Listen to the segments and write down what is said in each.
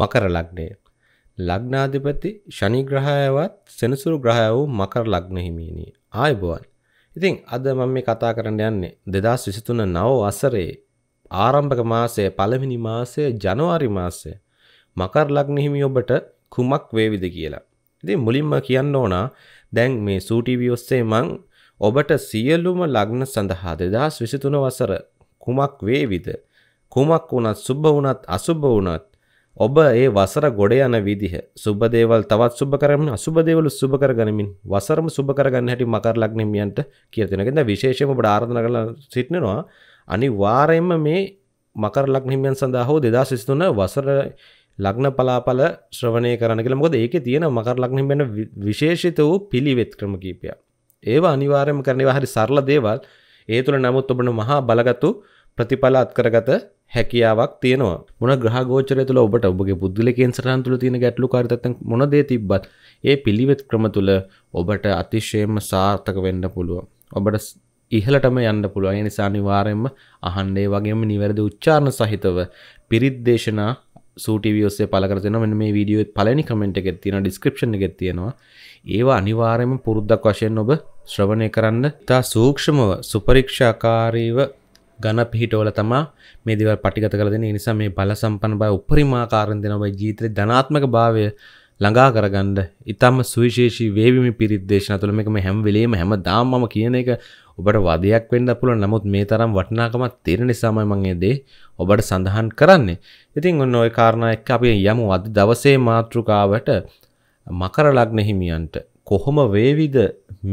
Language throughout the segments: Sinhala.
මකර ලග්නය. ලග්නාධිපති ශනි ග්‍රහයවත් සෙනසුරු ග්‍රහය වූ මකර ලග්න හිමිනි. ආයුබෝවන්. ඉතින් අද මම මේ කතා කරන්න යන්නේ 2023 නව වසරේ ආරම්භක මාසය පළවෙනි මාසය ජනවාරි මාසය මකර ලග්න හිමි ඔබට කුමක් වේවිද කියලා. ඉතින් මුලින්ම කියන්න ඕන දැන් මේ සූටිවි ඔස්සේ මං ඔබට සියලුම ලග්න සඳහා 2023 වසර කුමක් වේවිද කුමක් වුණත් සුබ වුණත් අසුබ වුණත් ඔබ ඒ වසර ගොඩ යන විදිහ සුබදේවල් තවත් සුබ කරමින් අසුබදේවලු සුබ කරගනිමින් වසරම සුබ කරගන්න හැටි මකර ලග්නමියන්ට කියලා දෙනවා. ඉතින් විශේෂයෙන්ම ඔබට ආරාධනා කරලා සිටිනවා අනිවාර්යයෙන්ම මේ මකර ලග්නහිමියන් සඳහා හෝ 2023 වසර ලග්න පලාපල ශ්‍රවණය කරන්න කියලා. මොකද ඒකේ තියෙන මකර ලග්නහිමියන් විශේෂිත වූ පිළිවෙත් ක්‍රම කිහිපයක්. ඒවා අනිවාර්යයෙන්ම කරනවා හරි සරල දේවල්. ඒ තුළ නමුත් ඔබන මහා බලගත් ප්‍රතිඵල අත්කරගත හැකියාවක් තියෙනවා මොන ග්‍රහගෝචරය තුළ ඔබට ඔබගේ පුද්ගලිකයෙන් සටහන් තුළ තියෙන ගැටලු කාරිතත්තන් මොන දේ තිබ්බත් ඒ පිළිවෙත් ක්‍රම තුළ ඔබට අතිශයම සාර්ථක වෙන්න පුළුවන්. ඔබට ඉහලටම යන්න පුළුවන්. ඒ නිසා අනිවාර්යයෙන්ම අහන්න ඒ වගේම නිවැරදි උච්චාරණ සහිතව පිරිත් දේශනා සූටිවි ඔස්සේ පළ කර තියෙනවා. මෙන්න මේ වීඩියෝ පළවෙනි කමෙන්ට් එකේ තියෙනවා, ඩිස්ක්‍රිප්ෂන් එකේ තියෙනවා. ඒවා අනිවාර්යයෙන්ම පුරුද්දක් වශයෙන් ඔබ ශ්‍රවණය කරන්න. තා සූක්ෂමව, සුපරීක්ෂාකාරීව ගන පිහිටෝල තමා මේ දෙවල් පටිගත කරදෙන නිසා මේ බල සම්පන්න බය උපරිමාකාරෙන් දෙනවා බයි ජීවිතේ ධනාත්මක භාවය ළඟා කරගන්න ඉතාම සුවිශේෂී වේවිමි පිරිත් දේශනා තුළ මේක මේ හැම වෙලේම හැමදාම මම කියන එක ඔබට වදයක් වෙන්න පුළුවන් නමුත් මේ තරම් වටිනාකමක් තේරෙන නිසාමයි මම මේ දේ ඔබට සඳහන් කරන්නේ. ඉතින් ඔන්න ওই කාරණා එක්ක අපි යමු අද දවසේ මාතෘකාවට මකර ලග්න හිමියන්ට කොහොම වේවිද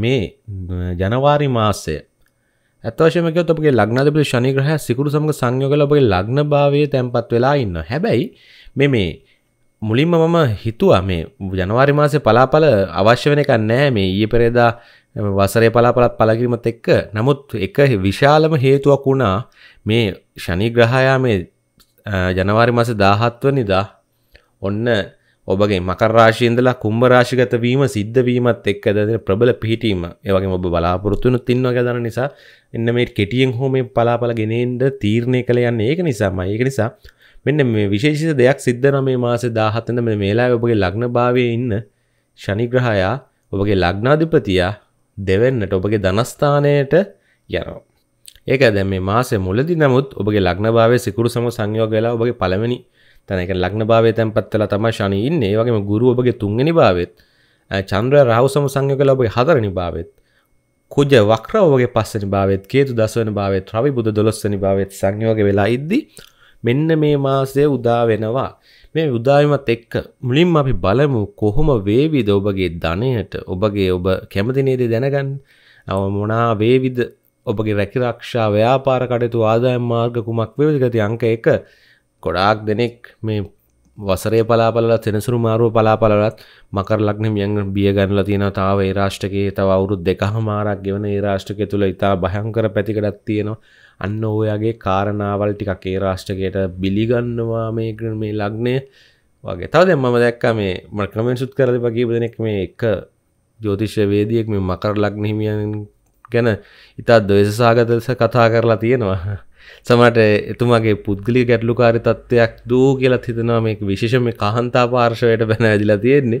මේ ජනවාරි මාසය ඇතවශයම කියොත් ඔබගේ ලග්නාධිපති ශනි ග්‍රහය සිකුරු සමග සංයෝග වෙලා ඔබගේ ලග්න භාවයේ තැම්පත් වෙලා ඉන්නවා. හැබැයි මේ මේ මුලින්ම මම හිතුවා මේ ජනවාරි මාසේ පලාපල අවශ්‍ය වෙන එකක් නැහැ මේ ඊයේ පෙරේදා වසරේ පලාපලත් පළකිරීමත් එක්ක. නමුත් එක විශාලම හේතුවක් වුණා මේ ශනි ග්‍රහයා මේ ජනවාරි මාසේ 17 වෙනිදා ඔන්න ඔබගේ මකරාශයන්දලා කුම්භරාශිගතවීම සිද්ධවීමත් එක් ඇද ප්‍රබල පිහිටීම ඒවගේ ඔබ බලාපොරත්තුනු තින්ව ගැදන නිසා එන්න මේ කෙටියෙන් හෝමේ පලාපල ගෙනෙන්ට තීරණය කළ යන්න ඒක නිසාම ඒක නිසා මෙන්න මේ විශේෂ දෙයක් සිද්ධන මේ මාස දාහතන මේ මේලා ඔබගේ ලග්න භාවය ඉන්න ශනිග්‍රහයා ඔබගේ ලග්නාධිපතියා දෙවන්නට ඔබගේ ධනස්ථානයට යනවා. ඒක දැ මේ මාස මුලදි නමුත් ඔබගේ ලග්නභාවය සිකුරු සම සංයෝග වෙලා ඔබගේ පළවෙනි තැනක ලක්න භාවය තැන්පත් වෙලා තමයි ශනි ඉන්නේ. ඒ වගේම ගුරු ඔබගේ තුන්වෙනි භාවෙත් චන්ද්‍රයා රාහු සම සංයෝගල ඔබගේ හතරවෙනි භාවෙත් කුජ වක්‍රව ඔබගේ පස්වෙනි භාවෙත් කේතු දසවෙනි භාවෙත් රවි බුදු දොළොස්වෙනි භාවෙත් සංයෝග වෙලා ඉද්දි මෙන්න මේ මාසය උදා වෙනවා. මේ උදායමත් එක්ක මුලින්ම අපි බලමු කොහොම වේවිද ඔබගේ ධනයට ඔබගේ ඔබ කැමති නේද දැනගන්න. මොනා වේවිද ඔබගේ රැකිරක්ෂා ව්‍යාපාර කටයුතු ආදායම් මාර්ග කුමක් වේවිද? අංක 1 ගොඩාක් දෙනෙක් මේ වසරේ පලාපලත් සෙනසුරු මාරුව පලාපලත් මකර ලක්න මියන් බිය ගන්නල තියෙන තාව ඒ රාෂ්ටකයේ තව අවුරුත් දෙක හමාරක් ගෙවන ඒ රාෂ්ටකය තුළ ඉතා භයංකර පැතිකටත් තියෙනවා අන්න ඔයගේ කාරණාවල් ටිකක් ඒ රාෂ්ටකයට බිලිගන්නවා මේ මේ ලග්නය වගේ තව දෙ මම දැක්ක මේ මකමෙන් සුත් කරද පගේ දෙනෙක් මේ එක ජෝතිශ්‍යවේදියෙක් මේ මකර ලක්න හිමියන් ගැන ඉතා දවේශසාගතස කතා කරලා තියෙනවා සමට එතුමාගේ පුද්ගලි ගැටලුකාරි තත්ත්වයක් දූ කියලත් හිතනවා මේ විශේෂම කහන්තා පාර්ශවයට පැන ඇදිලා තියෙන්නේ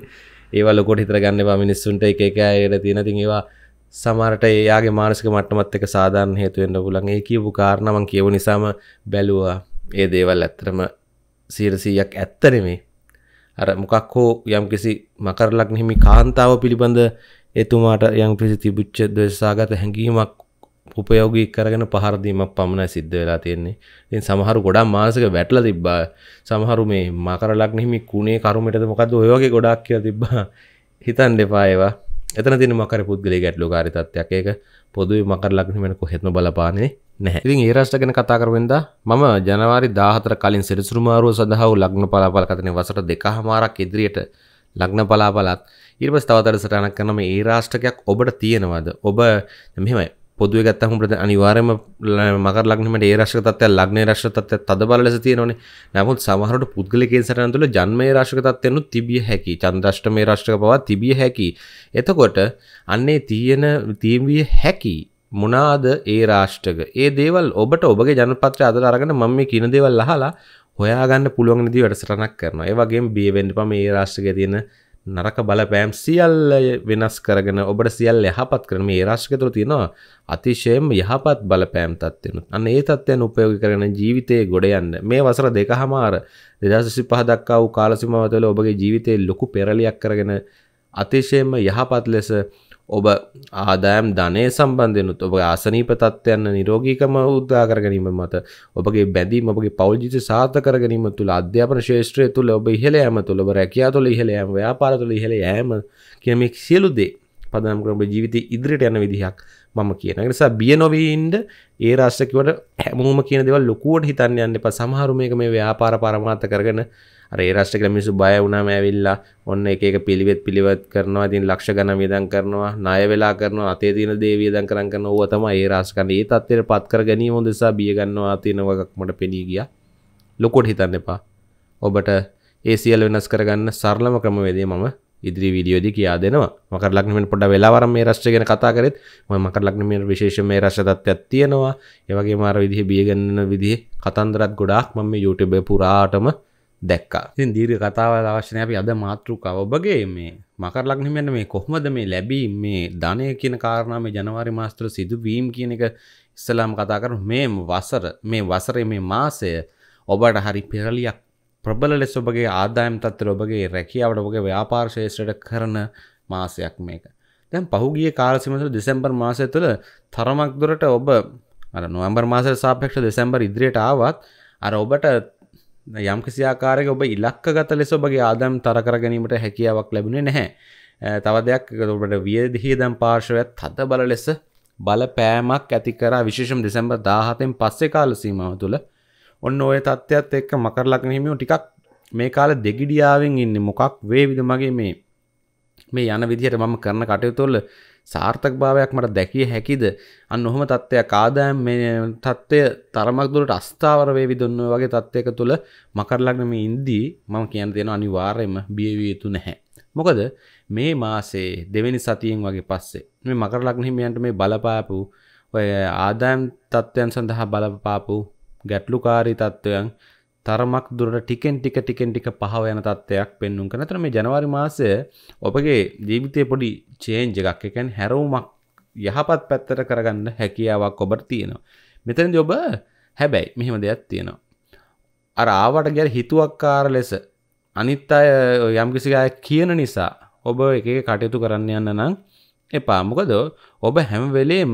ඒවල කොට හිතරගන්න බ මිනිස්සුන්ට එක එක අයට තියෙන තින් ඒවා සමරට ඒයාගේ මානසික මට්ටමත් එක සාධාරණ හේතුවෙන්ට පුලන් ඒ කියපු කාරණමන් කියව නිසාම බැලුවා ඒ දේවල් ඇත්තරම සීරසීයක් ඇත්තනෙමේ අර මොකක් හෝ යම් කිසි මකරලක් හිමි කාන්තාව පිළිබඳ එතුමාට යම් පිසි තිබුච්ච දවසාගත හැඟීමක් උපයෝගී කරගෙන පහරදීමක් පමණයි සිද්ධ වෙලා තියෙන්නේ ඉතින් සමහරු ගොඩක් මානසික වැටලා තිබ්බා සමහරු මේ මකර ලග්නෙහිමි කුණේ කරුමෙටද මොකද්ද ඔය වගේ ගොඩක් කියලා තිබ්බා හිතන්න එපා ඒවා එතන තියෙන මකර පුද්ගලයේ ගැටලුකාරී තත්ත්වයක් ඒක පොදුවේ මකර ලග්නෙම කොහෙත්ම බලපාන්නේ නැහැ ඉතින් ඒ රාශිය ගැන කතා කරවෙන්ද මම ජනවාරි 14 කලින් සිරසුරු මාරුව සඳහා ලග්න පලාපල කතනේ වසර දෙකහමාරක් ඉදිරියට ලග්න පලාපලත් ඊට පස්සේ තව දවසටහනක් කරනම ඒ රාශියක් ඔබට තියෙනවද ඔබ මෙහෙමයි පොදුව ගත්තහමට අනිවාරම මකර ලක්නට ඒ රශ්කතත්ය ලක්න රශ්කතත්ය තද බල ලෙස තියෙනවන නමුත් සමහරට පුද්ගලිකෙන් සටන තුළ ජන්මය රශ්කතත්යනු තිබිය හැකි චන්ද්‍රශ්ට මේ රශ්ක පවා තිබිය හැකි එතකොට අන්නේ තියෙන තීම්විය හැකි මොනාද ඒ රාෂ්ටක ඒ දේවල් ඔබට ඔබගේ ජනපත්‍ර අද අරගෙන මම කියන දේවල් අහලා හොයාගන්න පුළුවන්දිී වැඩසටනක් කරන ඒවගේ බියවෙන්ඩ පම ඒ රාශ්ක තියෙන නරක බලපෑම් සියල්ල වෙනස් කරගෙන ඔබට සියල් යහපත් කරන මේ රාශික තුළ තියෙනවා අතිශයම යහපත් බලපෑම් තත්ත්වෙන අන්න ඒ තත්ත්වයන් උපයෝග කරන ජීවිතයේ ගොඩ යන්න මේ වසර දෙක හමාර දෙදසසි පහ දක්කා වූ කාලසිමාවතවල ඔබගේ ජීවිතයේ ලොකු පෙරලියක් කරගෙන අතිශයම යහපත් ලෙස ඔබ ආදායම් ධනය සම්බන්ධයනුත් ඔබ ආසනීප තත්ත්වයන්න නිරෝගීකම උද්දා කරගනීම මත ඔබගේ බැඳීම ඔබගේ පෞද්ජිත සාත කරගනීම තුළ අධ්‍යාපන ශේෂත්‍රය තුළ ඔබ ඉහළ යම තුළ ඔබ රැකයා තුළ ඉහළ යම ව්‍යාපාර තුළ ඉහළ යෑම කියමෙක් සියලු දේ පදනම් කරම ජීවිත ඉදිරිට යන විදිහක් මම කියන නිසා බිය නොවීන්ඩ ඒ රාශ්‍රකිවට හැමෝම කියන දෙවල් ලොකුවට හිතන්න යන්න එප සමහරුමයක මේ ව්‍යාපාර පරමාත කරගන ඒ රාෂ්ට්‍ර මිනිසු බය වුණාම ඇවිල්ලා ඔන්න එක එක පිළිවෙත් පිළිවෙත් කරනවා ඉතින් ලක්ෂ ගණන් වියදම් කරනවා ණය වෙලා කරනවා අතේ තියෙන දේ වියදම් කරන් කරනවා ඕවා තමයි ඒ රාෂ්ට්‍ර කන්නේ ඒ තත්ත්වයට පත් කර ගැනීම උදෙසා බිය ගන්නවා තියෙන වගක් මට පෙනී ගියා ලොකෝට හිතන්න එපා ඔබට ඒ සියල්ල වෙනස් කරගන්න සරලම ක්‍රමවේදය මම ඉදිරි වීඩියෝදී කියා දෙනවා මකර ලක්නමෙන් පොඩ වෙලාවර මේ රශ්ට ගැන කතා කරෙත් ම මකර ලක්නමෙන් විශේෂ මේ රශ්තත්වයක් තියෙනවා ඒවගේ මාර විදිහ බියගන්න විදිහ කතන්දරත් ගොඩාක් මම YouTube පුරාටම දැක්කා ඉතින් දීර්ඝ කතාවල අවශ්‍යනය අපි අද මාතෘකාව ඔබගේ මේ මකර ලග්නෙ මෙන්න මේ කොහොමද මේ ලැබීම් මේ ධනය කියන කාරණා මේ ජනවාරි මාස තුළ සිදුවීම් කියන එක ඉස්සලාම කතා කරමු මේ වසර මේ වසරේ මේ මාසය ඔබට හරි පෙරලියක් ප්‍රබල ලෙස ඔබගේ ආදායම් තත්ත්වර ඔබගේ රැකියාවට ඔබගේ ව්‍යාපාර ශේෂ්ත්‍රයට කරන මාසයක් මේක. දැන් පහුගිය කාලසීම තුළ දෙසැම්බර් මාසය තුළ තරමක් දුරට ඔබ අර නොවැම්බර් මාසයට සාපේක්ෂව දෙසැම්බර් ඉදිරියට ආවත් අර ඔබට යම් කිසියාකාරක ඔබ ඉලක්කගත ලෙස ඔබගේ ආදම් තරකර ගැනීමට හැකියාවක් ලැබුණේ නැහැ තව දෙයක් ඔබට වියදිහි දම් පාර්ශවයත් හත බල ලෙස බලපෑමක් ඇති කරා විශේෂම් දෙසැම්බර් දාහතෙන් පස්සේ කාල සීමාව තුළ ඔන්න ඔය තත්ත්වත් එක්ක මකරලක් නහිමියෝ ටිකක් මේ කාල දෙගිඩියාවෙන් ඉන්න මොකක් වේවිද මගේ මේ මේ යන විදිහට මම කරන කටයුතුවල සාර්ථක භාවයක් මට දැකිය හැකිද අන්න ඔහොම තත්ත්වයක් ආදායම් මේ තත්ත්වය තරමක් දුරට අස්ථාවර වේවි දුන්න වගේ තත්ත්වයක තුල මකර ලග්න මේ ඉඳී මම කියන්න දෙන අනිවාර්යයෙන්ම බිය විය යුතු නැහැ. මොකද මේ මාසේ දෙවෙනි සතියෙන් වගේ පස්සේ මේ මකර ලග්න හිමියන්ට මේ බලපාපු ඔය ආදායම් තත්ත්වයන් සඳහා බලපාපු ගැටලුකාරී තත්ත්වයන් තරමක් දුරට ටිකෙන් ටික ටිකෙන් ටික පහව යන තත්ත්වයක් පෙන්නුම් කරන. එතන මේ ජනවාරි මාසය ඔබගේ ජීවිතයේ පොඩි චේන්ජ් එකක්. ඒ කියන්නේ හැරවුමක් යහපත් පැත්තට කරගන්න හැකියාවක් ඔබට තියෙනවා. මෙතනදී ඔබ හැබැයි මෙහෙම දෙයක් තියෙනවා. අර ආවට ගැර හිතුවක්කාර ලෙස අනිත් අය යම්කිසි අය කියන නිසා ඔබ එක එක කටයුතු කරන්න යන්න නම් එපා. මොකද ඔබ හැම වෙලේම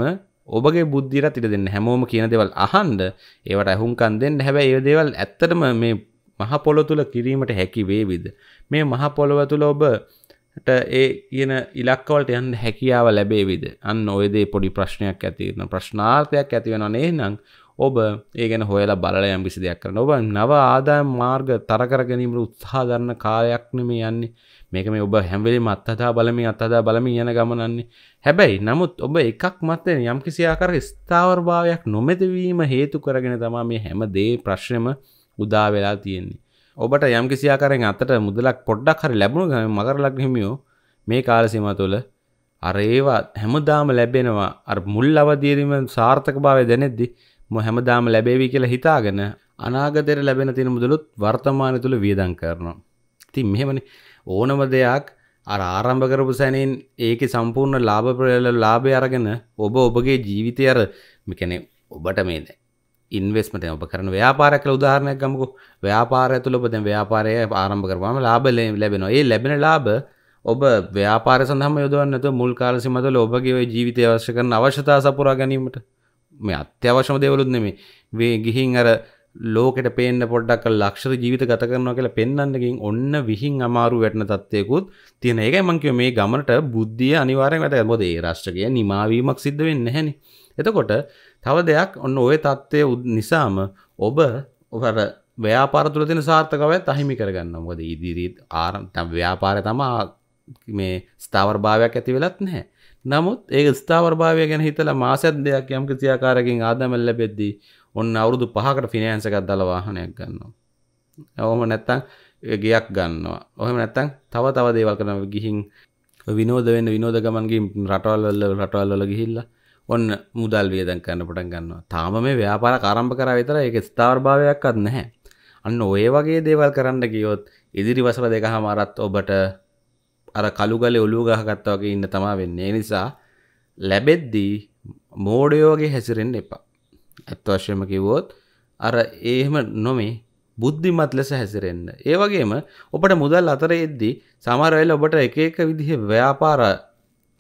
ඔබගේ බුද්ධිරත් ඉඩ දෙන්න හැමෝම කියන දෙවල් අහන්ඩ ඒවට ඇහුම්කන් දෙන්න හැබැයි ඒ දේවල් ඇත්තටම මේ මහපොළො තුළ කිරීමට හැකි වේවිද මේ මහපොළොව තුළ ඔබට ඒ කියන ඉලක්කවලට යන්න හැකියාව ලැබේවිද අන්න ඔයදේ පොඩි ප්‍රශ්නයක් ඇතින ප්‍රශ්නාර්ථයක් ඇතිවෙනනේ නම් ඔබ ඒගෙන හොයලා බලල යම්බිසි දෙයක් කරන ඔබ නව ආදායම් මාර්ග තරකර ගැනීමට උත්හාදරණ කාලයක්න මේ යන්නේ මේක මේ ඔබ හැම්වලින් අත්හතා බලමින් අත්හදා බලමින් යන ගමනන්නේ හැබැයි නමුත් ඔබ එකක් මත්තෙන යම් කිසියාකර ස්ථාවර්භාවයක් නොමැතිවීම හේතු කරගෙන තමා මේ හැම දේ ප්‍රශ්නම උදා වෙලා තියෙන්නේ ඔබට යම් කිසියාකරෙන් අතට මුදලක් පොඩ්ඩක් හරි ලැබුණු ගම මකරලක් හිමියෝ මේ කාලසිම තුළ අර ඒවා හැමදාම ලැබෙනවා අ මුල් අවදීරීම සාර්ථක භාවය දැනෙද්දි මො හැමදාම ලැබේවී කියලා හිතාගෙන අනාගතයට ලැබෙන තින මුදලුත් වර්තමාන තුළ වියදං කරනවා. තින් මෙහෙමනි ඕනම දෙයක් අර ආරම්භ කරපු සැනින් ඒක සම්පූර්ණ ලාභ ප්‍රල ලාභය අරගෙන ඔබ ඔබගේ ජීවිතය අර මිකැනේ ඔබට මේ ඉන්වස්මට ඔබ කරන ව්‍යාපාර කළ උදාහරණයක් ගමකු ව්‍යාපාරය තුළ ඔබ දැන් ව්‍යාපාරය ආරම්භ කරපුවාම ලාභ ලැබෙනවා. ඒ ලැබෙන ලාභ ඔබ ව්‍යාපාර සඳහාම යොදවන්න නැතුව මුල් කාල සීමාව තුළ ඔබගේ ওই ජීවිතය අවශ්‍ය කරන අවශ්‍යතා සපුරා ගැනීමට මේ අත්‍යවශ්‍යම දේවලුත් නෙමෙයි. මේ ගිහින් අර ලෝකට පේන්න පොඩ්ඩක් ලක්ෂර ජීවිත ගත කරනවා කියලා පෙන්වන්නකින් ඔන්න විහිං අමාරු වැටෙන තත්ත්වයකුත් තියෙන එකයි මං කියුවේ මේ ගමනට බුද්ධිය අනිවාර්යෙන් වැදගත්. මොකද ඒ රාෂ්ට්‍රකය නිමාවීමක් සිද්ධ වෙන්නේ නැහෙනේ. එතකොට තව දෙයක් ඔන්න ওই தත්ත්වය නිසාම ඔබ ඔබ ව්‍යාපාර තුළ තියෙන සාර්ථකත්වයත් අහිමි කරගන්න. මොකද ඉදිරි ව්‍යාපාරය තමයි මේ ස්ථාවර භාවයක් ඇති වෙලත් නැහැ. නමුත් ඒක ස්ථාවර භාවය ගැන හිතලා මාසයක් දෙයක් යම් කිසි ආකාරයකින් ආදායම් ලැබෙද්දී ඔන්න අවුරුදු පහකට ෆිනෑන්ස එකක් දාලා වාහනයක් ගන්නවා ඔහොම නැත්තම් ගයක් ගන්නවා ඔහෙම නැත්තම් තව තව දේවල් කරන ගිහින් විනෝද වෙන්න විනෝද ගමන්ගේ රටවල්වල රටවල්වල ගිහිල්ලා ඔන්න මුදල් වියදම් කරන්න පටන් ගන්නවා. තාම මේ ව්‍යාපාර ආරම්භ කරා විතර ඒක ස්ථාවරභාවයක්වත් නැහැ. අන්න ඔය වගේ දේවල් කරන්න ගියොත් ඉදිරි වසර දෙකමාරත් ඔබට අර කළු ගලේ ඔලුව ගහගත්තා වගේ ඉන්න තමයි වෙන්නේ. ඒ නිසා ලැබෙද්දී මෝඩයෝ වගේ හැසිරෙන්න එපා. ඇත්ත වශයම කිව්වොත් අර ඒහෙම නොමේ බුද්ධිමත් ලෙස හැසිරෙන්න. ඒ වගේම ඔබට මුදල් අතර එද්දී සමහර වෙලාවට ඔබට එක එක විදිහේ ව්‍යාපාර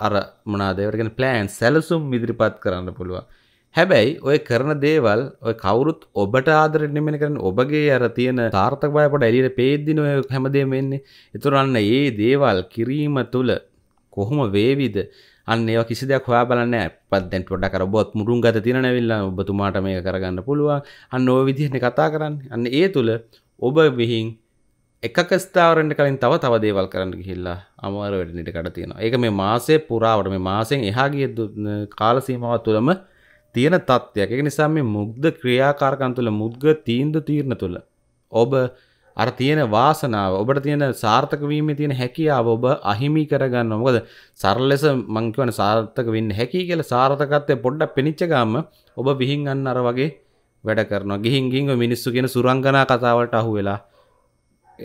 අර මොනවාද ඒවට කියන්නේ ප්ලෑන් සැලසුම් ඉදිරිපත් කරන්න පුළුවන්. හැබැයි ඔය කරන දේවල් ඔය කවුරුත් ඔබට ආදරෙන් නෙමෙයි කරන්නේ ඔබගේ අර තියෙන සාර්ථක බය පොඩ එළියට පේද්දින ඔය හැමදේම එන්නේ. ඒතරන්න මේ දේවල් කිරීම තුල කොහොම වේවිද අන්නේ කිසි දෙයක් හොයා බලන්න පදැන් පොඩක් කරබොත් මුරුන් ගත තිරනැවිල්ල ඔබතුමාට මේ කරගන්න පුළුවන් අන්න ඕ විදිහන කතා කරන්න අන්න ඒ තුළ ඔබ විහින් එකක ස්ථාවරෙන්ට කලින් තව තව දේවල් කරන්න ගිහිල්ලා අමාර වැඩනිට කට තියෙන ඒක මේ මාසේ පුරාවට මේ මාසයෙන් එහාගේ කාලසීමාව තුළම තියෙන තත්ත්වයක් එක නිසා මේ මුක්ද ක්‍රියාකාරකන් තුළ මුද්ග තීන්දු තීරණ තුළ ඔබ අර තියෙන වාසනාව ඔබට තියෙන සාර්ථක වීමේ තියෙන හැකියාව ඔබ අහිමි කරගන්නවා. මොකද සරල ලෙස මං කියවන සාර්ථක වෙන්න හැකි කියලා සාර්ථකත්වය පොඩ්ඩක් පෙනිච්ච ගාම ඔබ විහිං අන්න අර වගේ වැඩ කරනවා. ගිහින් ගිහින් ඔය මිනිස්සු කියන සුරංගනා කතාවලට අහු වෙලා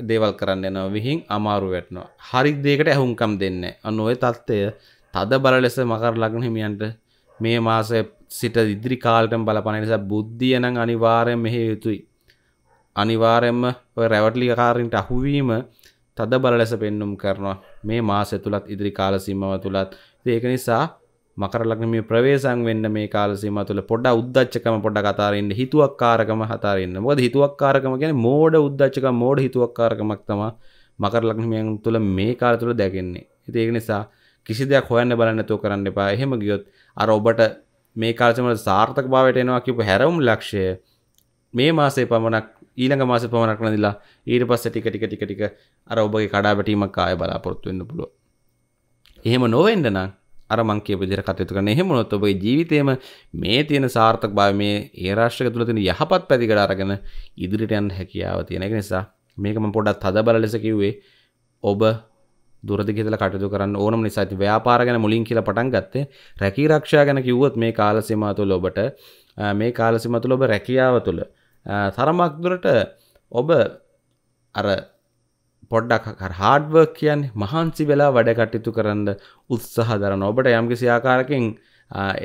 දේවල් කරන්න යනවා. විහිං අමාරු වැටෙනවා. හරි දෙයකට ඇහුම්කම් දෙන්නේ නැහැ. අන්න ওই தත්ත්වය තද බල ලෙස මකර ලග්න හිමියන්ට මේ මාසයේ සිට ඉදිරි කාලයටම බලපාන නිසා බුද්ධිය නම් අනිවාර්යෙන් මෙහෙ යුතුයි. අනිවාරෙන්ම රැවටලි කාරින්ට අහුවීම තද බල ලෙස පෙන්නුම් කරනවා මේ මාස තුළත් ඉදිරි කාලසීමව තුළත් ඒක නිසා මකරලක්න මේ ප්‍රවේශන් වෙන්න මේ කාලසීම තුළ පොඩ උද්දච්චකම පොඩ කතාරන්න හිතුවක් කාරකම හතාරන්න ොද හිතුවක් කාරකම ගැන මෝඩ උද්දච්චක මෝඩ හිතුවක් කාරකමක් තම මකරලක්නමියන් තුළ මේ කාල තුළ දැකෙන්නේ හිති ඒක නිසා කිසි දෙයක් හොයන්න බලන්නතුව කරන්න එපා එහෙම ගියොත් අර ඔබට මේ කාලසමට සාර්ථක භාවයට එනවා කිපු හැරවුම් ලක්ෂය මේ මාසේ පමණක් ඊළඟ මාස පමණක් නදිලා ඊට පස්ස ටික ටික ටික ටික අර ඔබගේ කඩාපැටීමක් ආය බලාපොරොත්තු වෙන්න පුළුව එහෙම නොවෙන්ඩ නම් අරමංකේ විදිර කටයුතු කරන එහෙමනොත් ඔබගේ ජීවිතයම මේ තියෙන සාර්ථක භාව මේ ඒ රාශ්‍රක තුළ තියෙන යහපත් පැතිකඩ අරගෙන ඉදිරිට යන්න හැකියාව තියෙන එක නිසා මේක මම පොඩ්ඩක් තදබල ලෙස කිව්වේ ඔබ දුරදිග හිතලා කටයුතු කරන්න ඕනම නිසා ඉතින් ව්‍යාපාර ගැන මුලින් කියලා පටන් ගත්තේ රැකී ආරක්ෂා ගැන කිව්වොත් මේ කාල සීමාව තුළ ඔබට මේ කාල සීමාව තුළ ඔබ රැකියාව තුළ තරමක්දුරට ඔබ අර පොඩ්ඩක් හාඩ්වර්ක් කියන් මහන්සි වෙලා වැඩ කටයුතු කරන්න උත්සාහ දරන ඔබට යම්කිසි ආකාරකින්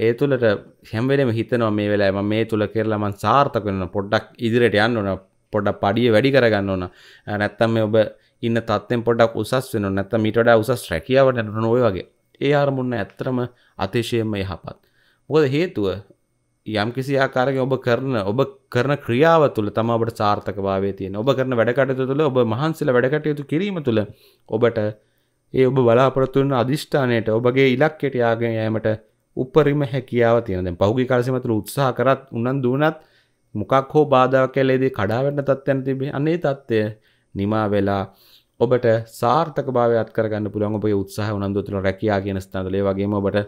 ඒ තුළට හැම්වලම හිතනවා මේ වෙලා ම මේ තුළ කරලා මන් සාර්ථක වෙන පොඩ්ඩක් ඉදිරියට යන්න ඕන පොඩ්ඩක් පඩිය වැඩි කරගන්න ඕන නැත්තම් මේ ඔබ ඉන්න තත්ෙන් පොඩක් උසස් වෙන නැත්ත මිටඩ උසස් රැකියාවට නොය වගේ ඒ අරමුන්න ඇත්තරම අතිශයම යහපත්. මොකද හේතුව යම් කිසි ආකාරක ඔබ කරන ඔබ කරන ක්‍රියාව තුළ තම ඔබට සාර්ථක භාවය තියෙන ඔබ කරන වැඩකටයුතු තුළ ඔබ මහන්සිල වැඩකටයුතු කිරීම තුළ ඔබට ඒ ඔබ බලාපොරොත්තු වන අධිෂ්ඨානයට ඔබගේ ඉලක්කයට යාගෙන යෑමට උපරිම හැකියාව තියෙන දැන් පහුගිය කාලේ මතර උත්සාහ කරත් උනන්දු වුණත් මොකක් හෝ බාධාවක් ඇලෙදී කඩාවැටෙන තත්ත්වයන් තිබේ අනේ தත්ත්වය නිමා වෙලා ඔබට සාර්ථක භාවයක් කරගන්න පුළුවන් ඔබේ උත්සාහ උනන්දු තුළ රැකියා කියන ස්ථානවල ඒ වගේම ඔබට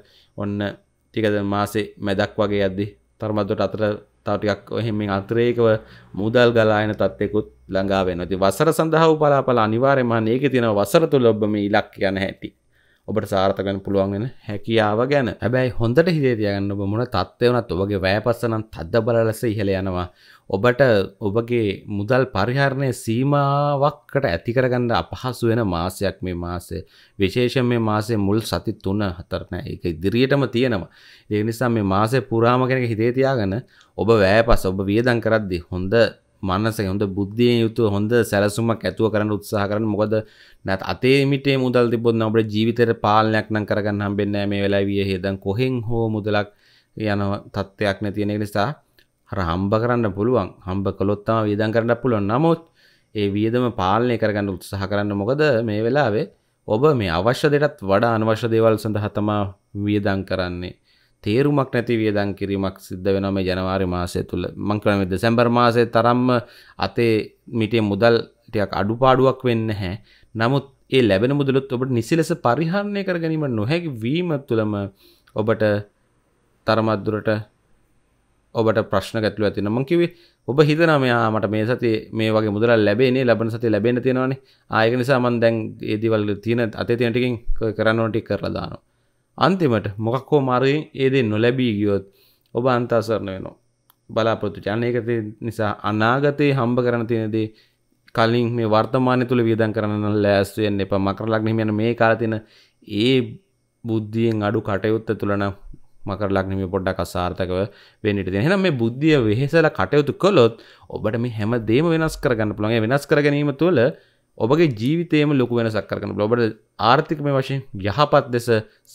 ඔන්න ටික මාසේ මැදක් වගේ යද්දී තරමත්වට අතර තාටියක් එහෙමෙන් අතරේකව මුදල් ගලායන තත්යකුත් ළඟා වෙනවා. ඉතින් වසර සඳහා වූ බලාපල අනිවාර්යයෙන්ම ඒකේ තියෙන වසර තුල ඔබ මේ ඉලක්ක යන හැටි. ඔබට සාර්ථක වෙන්න පුළුවන් වෙන හැකියාව ගැන. හැබැයි හොඳට හිතේ තියාගන්න ඔබ මොන තත්ත්වේ වුණත් ඔබගේ වෑයපස්සනම් තද බල ලෙස ඉහළ යනවා. ඔබට ඔබගේ මුදල් පරිහරණය සීමාවක්කට ඇතිකරගන්න අපහසු වෙන මාසයක් මේ මාසේ විශේෂෙන් මේ මාසේ මුල් සති තුන හතරන එක ඉදිරියටම තියෙනවා ඒ නිසා මේ මාසේ පුරාම කෙනෙක් හිතේ තියාගෙන ඔබ වැයපස ඔබ වියදම් කරද්දී හොඳ මනස හොඳ බුද්ධියෙන් යුතු හොඳ සැලසුමක් ඇතුව කරන්න උත්සාහ කරන්න මොකද නැත් අතේ මිටේ මුදල් තිබොත් නම් අපේ ජීවිතේට පාලනයක් නම් කරගන්න හම්බෙන්නේ නැහැ මේ වෙලාවේ විය හේදන් කොහෙන් හෝ මුදලක් යන තත්ත්වයක් නැති වෙන නිසා හර හම්බ කරන්න පුළුවන් හම්බ කළොත්තම වියදන් කරන්න පුළුවන් නමුත් ඒ වියදම පාලනය කරගන්න උත්සාහ කරන්න මොකද මේ වෙලාවේ ඔබ මේ අවශ්‍ය දෙටත් වඩා අනවශ්‍ය දේවල් සඳහා තමා වියදන් කරන්නේ තේරුමක් නැති වියදන් කිරීමක් සිද්ධ වෙනවා මේ ජනවාරි මාසය තුළ මං කරන මේ දෙසැම්බර් මාසයේ තරම්ම අතේ මිටේ මුදල් ටිකක් අඩුපාඩුවක් වෙන්නේ නැහැ නමුත් ඒ ලැබෙන මුදලුත් ඔබට නිසි ලෙස පරිහරණය කර ගැනීම නොහැකි වීම තුළම ඔබට තරමත් දුරට ඔබට ප්‍රශ්න ඇතුල ඇතින මංකිවේ ඔබ හිතන මෙයා මට මේ සති මේ වගේ මුදල ලැබේ ලබන සති ලැබෙන තියෙනවාන ආයක නිසා මන් දැන් ඒදිවල් තියෙන අතේ තියෙනටිකින් කරන්නටි කරලදානවා. අන්තිමට මොකක්කෝ මාරයෙන් ඒදේ නොලැබී ගියොත් ඔබ අන්තාසරණ වෙනවා. බලාපොරතු ජනයකත නිසා අනාගතයේ හම්බ කරන තියෙනදී කලින් මේ වර්තමානය තුළ වියදන් කරන්න ලෑස්වෙන් එප මකරලක් නිමයන මේ කාලතින ඒ බුද්ධියෙන් අඩු කටයුත්ත තුළන මකර ලක්න මේ පොඩ්ඩක් අසාර්ථකව වෙන්නට තියෙන. එහෙනම් මේ බුද්ධිය වෙහෙසලා කටයුතු කළොත් ඔබට මේ හැම දෙම වෙනස් කරගන්න පුළුවන්. ඒ වෙනස් කර ගැනීම තුළ ඔබගේ ජීවිතේම ලොකු වෙනසක් කරගන්න පුළුවන්. ඔබට ආර්ථිකමය වශයෙන් යහපත් ලෙස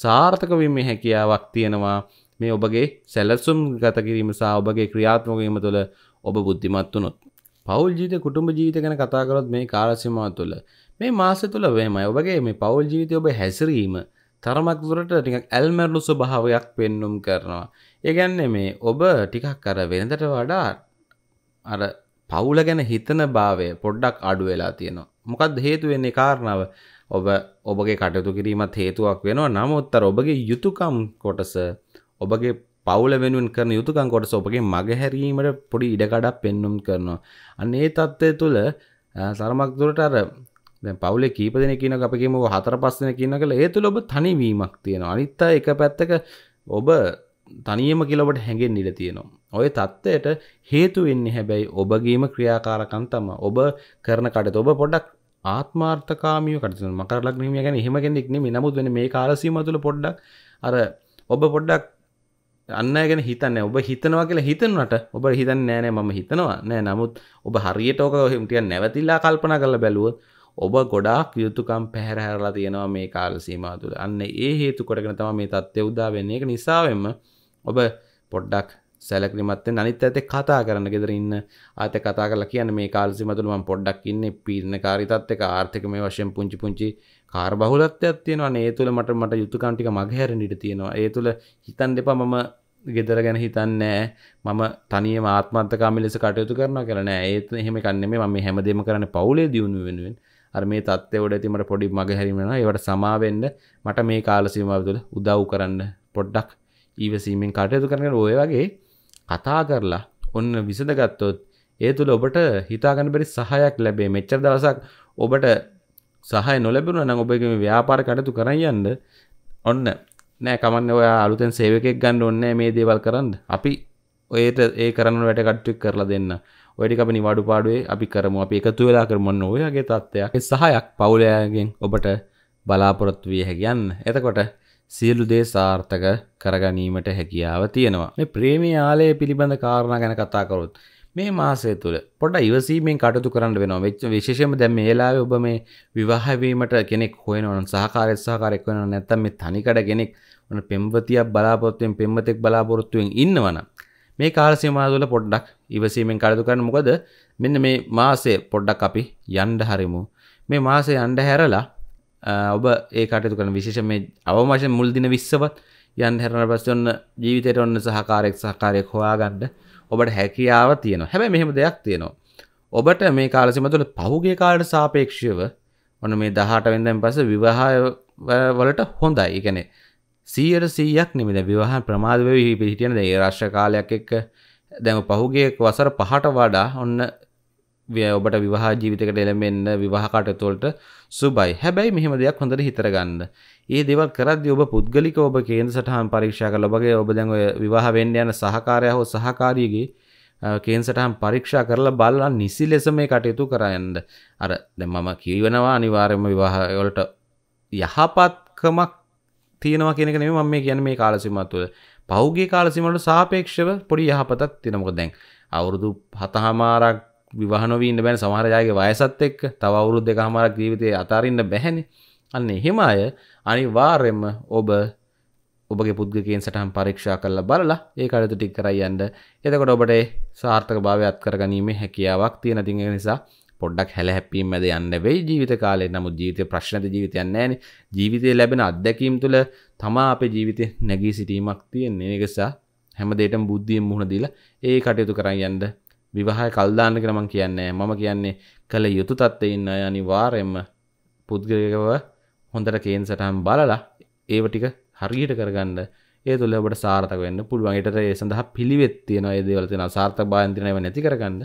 සාර්ථක වීමේ හැකියාවක් තියෙනවා. මේ ඔබගේ සැලසුම් ගත කිරීම සහ ඔබගේ ක්‍රියාත්මක වීම තුළ ඔබ බුද්ධිමත් වුණොත්. පෞල් ජීවිත කුටුම්බ ජීවිත ගැන කතා කරොත් මේ කාලසීමාව තුළ මේ මාසය තුළ වෙමයි. ඔබගේ මේ පෞල් ජීවිතය ඔබ හැසිරීම තරමක් දුරට ටිකක් ඇල්මැරලු ස්වභාවයක් පෙන්නුම් කරනවා. ඒගැන්නේ මේ ඔබ ටිකක් අර වෙනදට වඩා අර පවුල ගැන හිතන භාවය පොඩ්ඩක් අඩු වෙලා තියෙනවා. මොකක්ද හේතු වෙන්නේ කාරණාව ඔබ ඔබගේ කටයුතු කිරීමත් හේතුවක් වෙනවා. නමුත් අර ඔබගේ යුතුයකම් කොටස ඔබගේ පවුල වෙනුවෙන් කරන යුතුයකම් කොටස ඔබගේ මගහැරීමට පොඩි ඉඩකඩක් පෙන්눔 කරනවා. අන්න ඒ தත්ත්වය තුළ තරමක් දුරට අර දැ පවුල කීප දෙන කියන අපගේම හතර පස්සන කියන කළ ඒතු ඔබ තනිවීමක් තියෙනවා අනිත්තා එක පැත්තක ඔබ තනියම කිලවට හැඟෙන් නිල තියෙනවා. ඔය තත්ත්වයට හේතු වෙන්න හැබැයි ඔබගේම ක්‍රියාකාරකන් තම ඔබ කරන කටත ඔබ පොඩක් ආත්මාර්ථකාමිය කට මකරලක් නීම ගැන හෙමගෙනෙක් නෙම නමුත් වෙන මේ කාලසීම තුළ පොඩ්ඩක් අර ඔබ පොඩ්ඩක් අන්න ගැන හිතන්න ඔබ හිතනවා කියලා හිතනට ඔබ හිතන්න නෑනෑ මම හිතනවා නෑ නමුත් ඔබ හරියට ඕක හිමටිය නැවතිල්ලා කල්පන කළ බැලුව ඔබ ගොඩාක් යුතුකම් පැහැරහැරලා තියෙනවා මේ කාල සීමා තුළ අන්න ඒ හේතු කොටගෙන තම මේ තත්ත්වය උදා වෙන්නේ එක නිසාවෙන්ම ඔබ පොඩ්ඩක් සැලකිලිමත් වෙන්න අනිත් ඇත්තේ කතා කරන්න ගෙදර ඉන්න ආත කතා කරලා කියන්නේ මේ කාල සීමා තුළ මම පොඩ්ඩක් ඉන්නේ පීඩනකාරී තත්ත්වයක ආර්ථික මේ වශයෙන් පුංචි පුංචි කාර් බහුලත්වයක් තියෙනවා නේ ඒ තුළ මට මට යුතුකම් ටික මගහැරෙන්න ඉඩ තියෙනවා ඒ තුළ හිතන්න එපා මම ගෙදර ගැන හිතන්නෑ මම තනිය මාත්මත්තකාමි ලෙස කටයුතු කරන කරන ඒත් එහෙම කන්නෙ මම හැමදේම කරන පවුලේ දියුණු වෙනුවෙන් අර මේ තත්ත්වයට ඇතිමට පොඩි මග හැරිමෙනවා ඒවට සමාවෙන්න මට මේ කාලසීමාව තුළ උදව් කරන්න පොඩ්ඩක් ඊවසීමෙන් කටයුතු කරන ඔය වගේ කතා කරලා ඔන්න විසඳගත්තොත් ඒ තුළ ඔබට හිතාගන්න බැරි සහයක් ලැබේ මෙච්චර දවසක් ඔබට සහය නොලැබුණ නම් ඔබගේ ව්‍යාපාර කටයුතු කරන් යන්න ඔන්න නෑ කමන්න ඔයා අලුතෙන් සේවකෙක් ගන්න ඕන්නේ මේ දේවල් කරන්න අපි ඔයට ඒ කරන්න වැට කට්ටක් කරලා දෙන්න ඔයටි අපි නිවාඩු පාඩුවේ අපි කරම අපි එකතු වෙලා කරමන්න ඔයගේ තත්ත්වයක් සහයක් පවුලයාගෙන් ඔබට බලාපොරොත්තු විය හැකියන්න එතකොට සියලු දේ සාර්ථක කරගනීමට හැකියාව තියෙනවා මේ ප්‍රේමී යාලය පිළිබඳ කාරණ ගැන කතාකරොත් මේ මාසය තුළ පොඩ ඉවසීමෙන් කටතු කරන්න වෙනවා වෙච්ච විශේෂම දැම් ඒලාව ඔබ මේ විවාහවීමට කෙනෙක් හොයනවන සහකාරය සහකාරෙක් වෙන නැත්තම් මේ තනිකඩ කෙනෙක් වන පෙම්වතියක් බලාපොරත්තුවෙන් පෙම්මතෙක් බලාපොරොත්තුවෙන් ඉන්නවන මේ කාලසියමා තුළ පොඩ්ඩක් ඉවසීමෙන් කටයුතු කරන්න මොකද මෙන්න මේ මාසය පොඩ්ඩක් අපි යන්න හරිමු මේ මාසය යන්න හැරලා ඔබ ඒ කටයුතු කරන විශේෂ මේ අවමාශයෙන් මුල් දින 20වත් යන්න හැරෙන පස්සේ ඔන්න ජීවිතයට ඔන්න සහකාරයක් සහකාරයක් හොයාගන්න ඔබට හැකියාව තියෙනවා. හැබැයි මෙහෙම දෙයක් තියෙනවා. ඔබට මේ කාලසීම තුළ පහුගිය කාලයට සාපේක්ෂව ඔන්න මේ 18 වෙනිදාන් පස්සේ විවාහය වලට හොඳයි. ඒ කියන්නේ සීයට සීයක් නෙමෙද විවාහන් ප්‍රමාදවය පිහිටියන දේ රශ්්‍ර කාලයක් එක්ක දැම පහුගේ වසර පහට වඩා ඔන්න ඔබට විවාහ ජීවිතකට එළමෙන්න විවාහකට තොලට සුබයි හැබැයි මෙහෙම දෙයක් හොඳට හිතරගන්න. ඒ දෙවල් කරද්දි ඔබ පුද්ගලික ඔබ කේන්ද්‍ර සටහන් පරීක්ෂා කරලා ඔබගේ ඔබ දැන් ඔය විවාහ වෙන්න යන සහකාරයා හෝ සහකාරියගේ කේන් සටහන් පරීක්ෂා කරලා බලලා නිසි ලෙස මේ කටයුතු කරයන්ද. අර දැන් මම කියවනවා අනිවාර්යයෙන්ම විවාහ වලට යහපත්කමක් තියෙනවා කෙනෙක නෙම ම මේ කියන මේ කාලසිමත්තුව පෞගේ කාලසිමට සාපේක්ෂව පොඩි යහපතක් තිනමක දැන් අවුරුදු හතහමාරක් විවාහනොවීන්න බැන සමහරයාගේ වයසත් එක් තව අවුරුද් දෙක හමාරක් ජීවිතය අතාරන්න බැහැනි අන්න එහෙම අය අනිවාර්යෙන්ම ඔබ ඔබගේ පුද්ගකෙන් සටහන් පරීක්ෂා කරලා බලලා ඒ අඩතු ටික් කරයි යන්න එතකොට ඔබට සාර්ථක භාවයක් කරගනීමේ හැකියාවක් තියෙන තිය නිසා පොඩ්ඩක් හැල හැපීම මැද යන්න වෙයි ජීවිත කාලේ නමුත් ජීවිතය ප්‍රශ්නත ජීවිතයන් නෑන ජීවිතය ලැබෙන අත්දැකීම් තුළ තමා අප ජීවිතය නැගී සිටීමක් තියන්නේ එකසා හැමදේට බුද්ධියෙන් මුහුණ දීලා ඒ කටයුතු කරන්න යන්ද විවාහය කල්දාන්න කරමන් කියන්නේ මම කියන්නේ කළ යුතු තත්ත්වඉන්න අනි වාරෙන්ම පුද්ගලකව හොඳට කේන් සටහම් බලලා ඒව ටික හරියට කරගන්න ඒ තුළ ඔබට සාර්ථක වෙන්න පුළුවන් ඒට ඒ සඳහා පිළිවෙත් තියෙනවා ඒ දේවල් තියෙනවා සාර්ථක භාවයෙන් තියෙනව නැති කරගන්න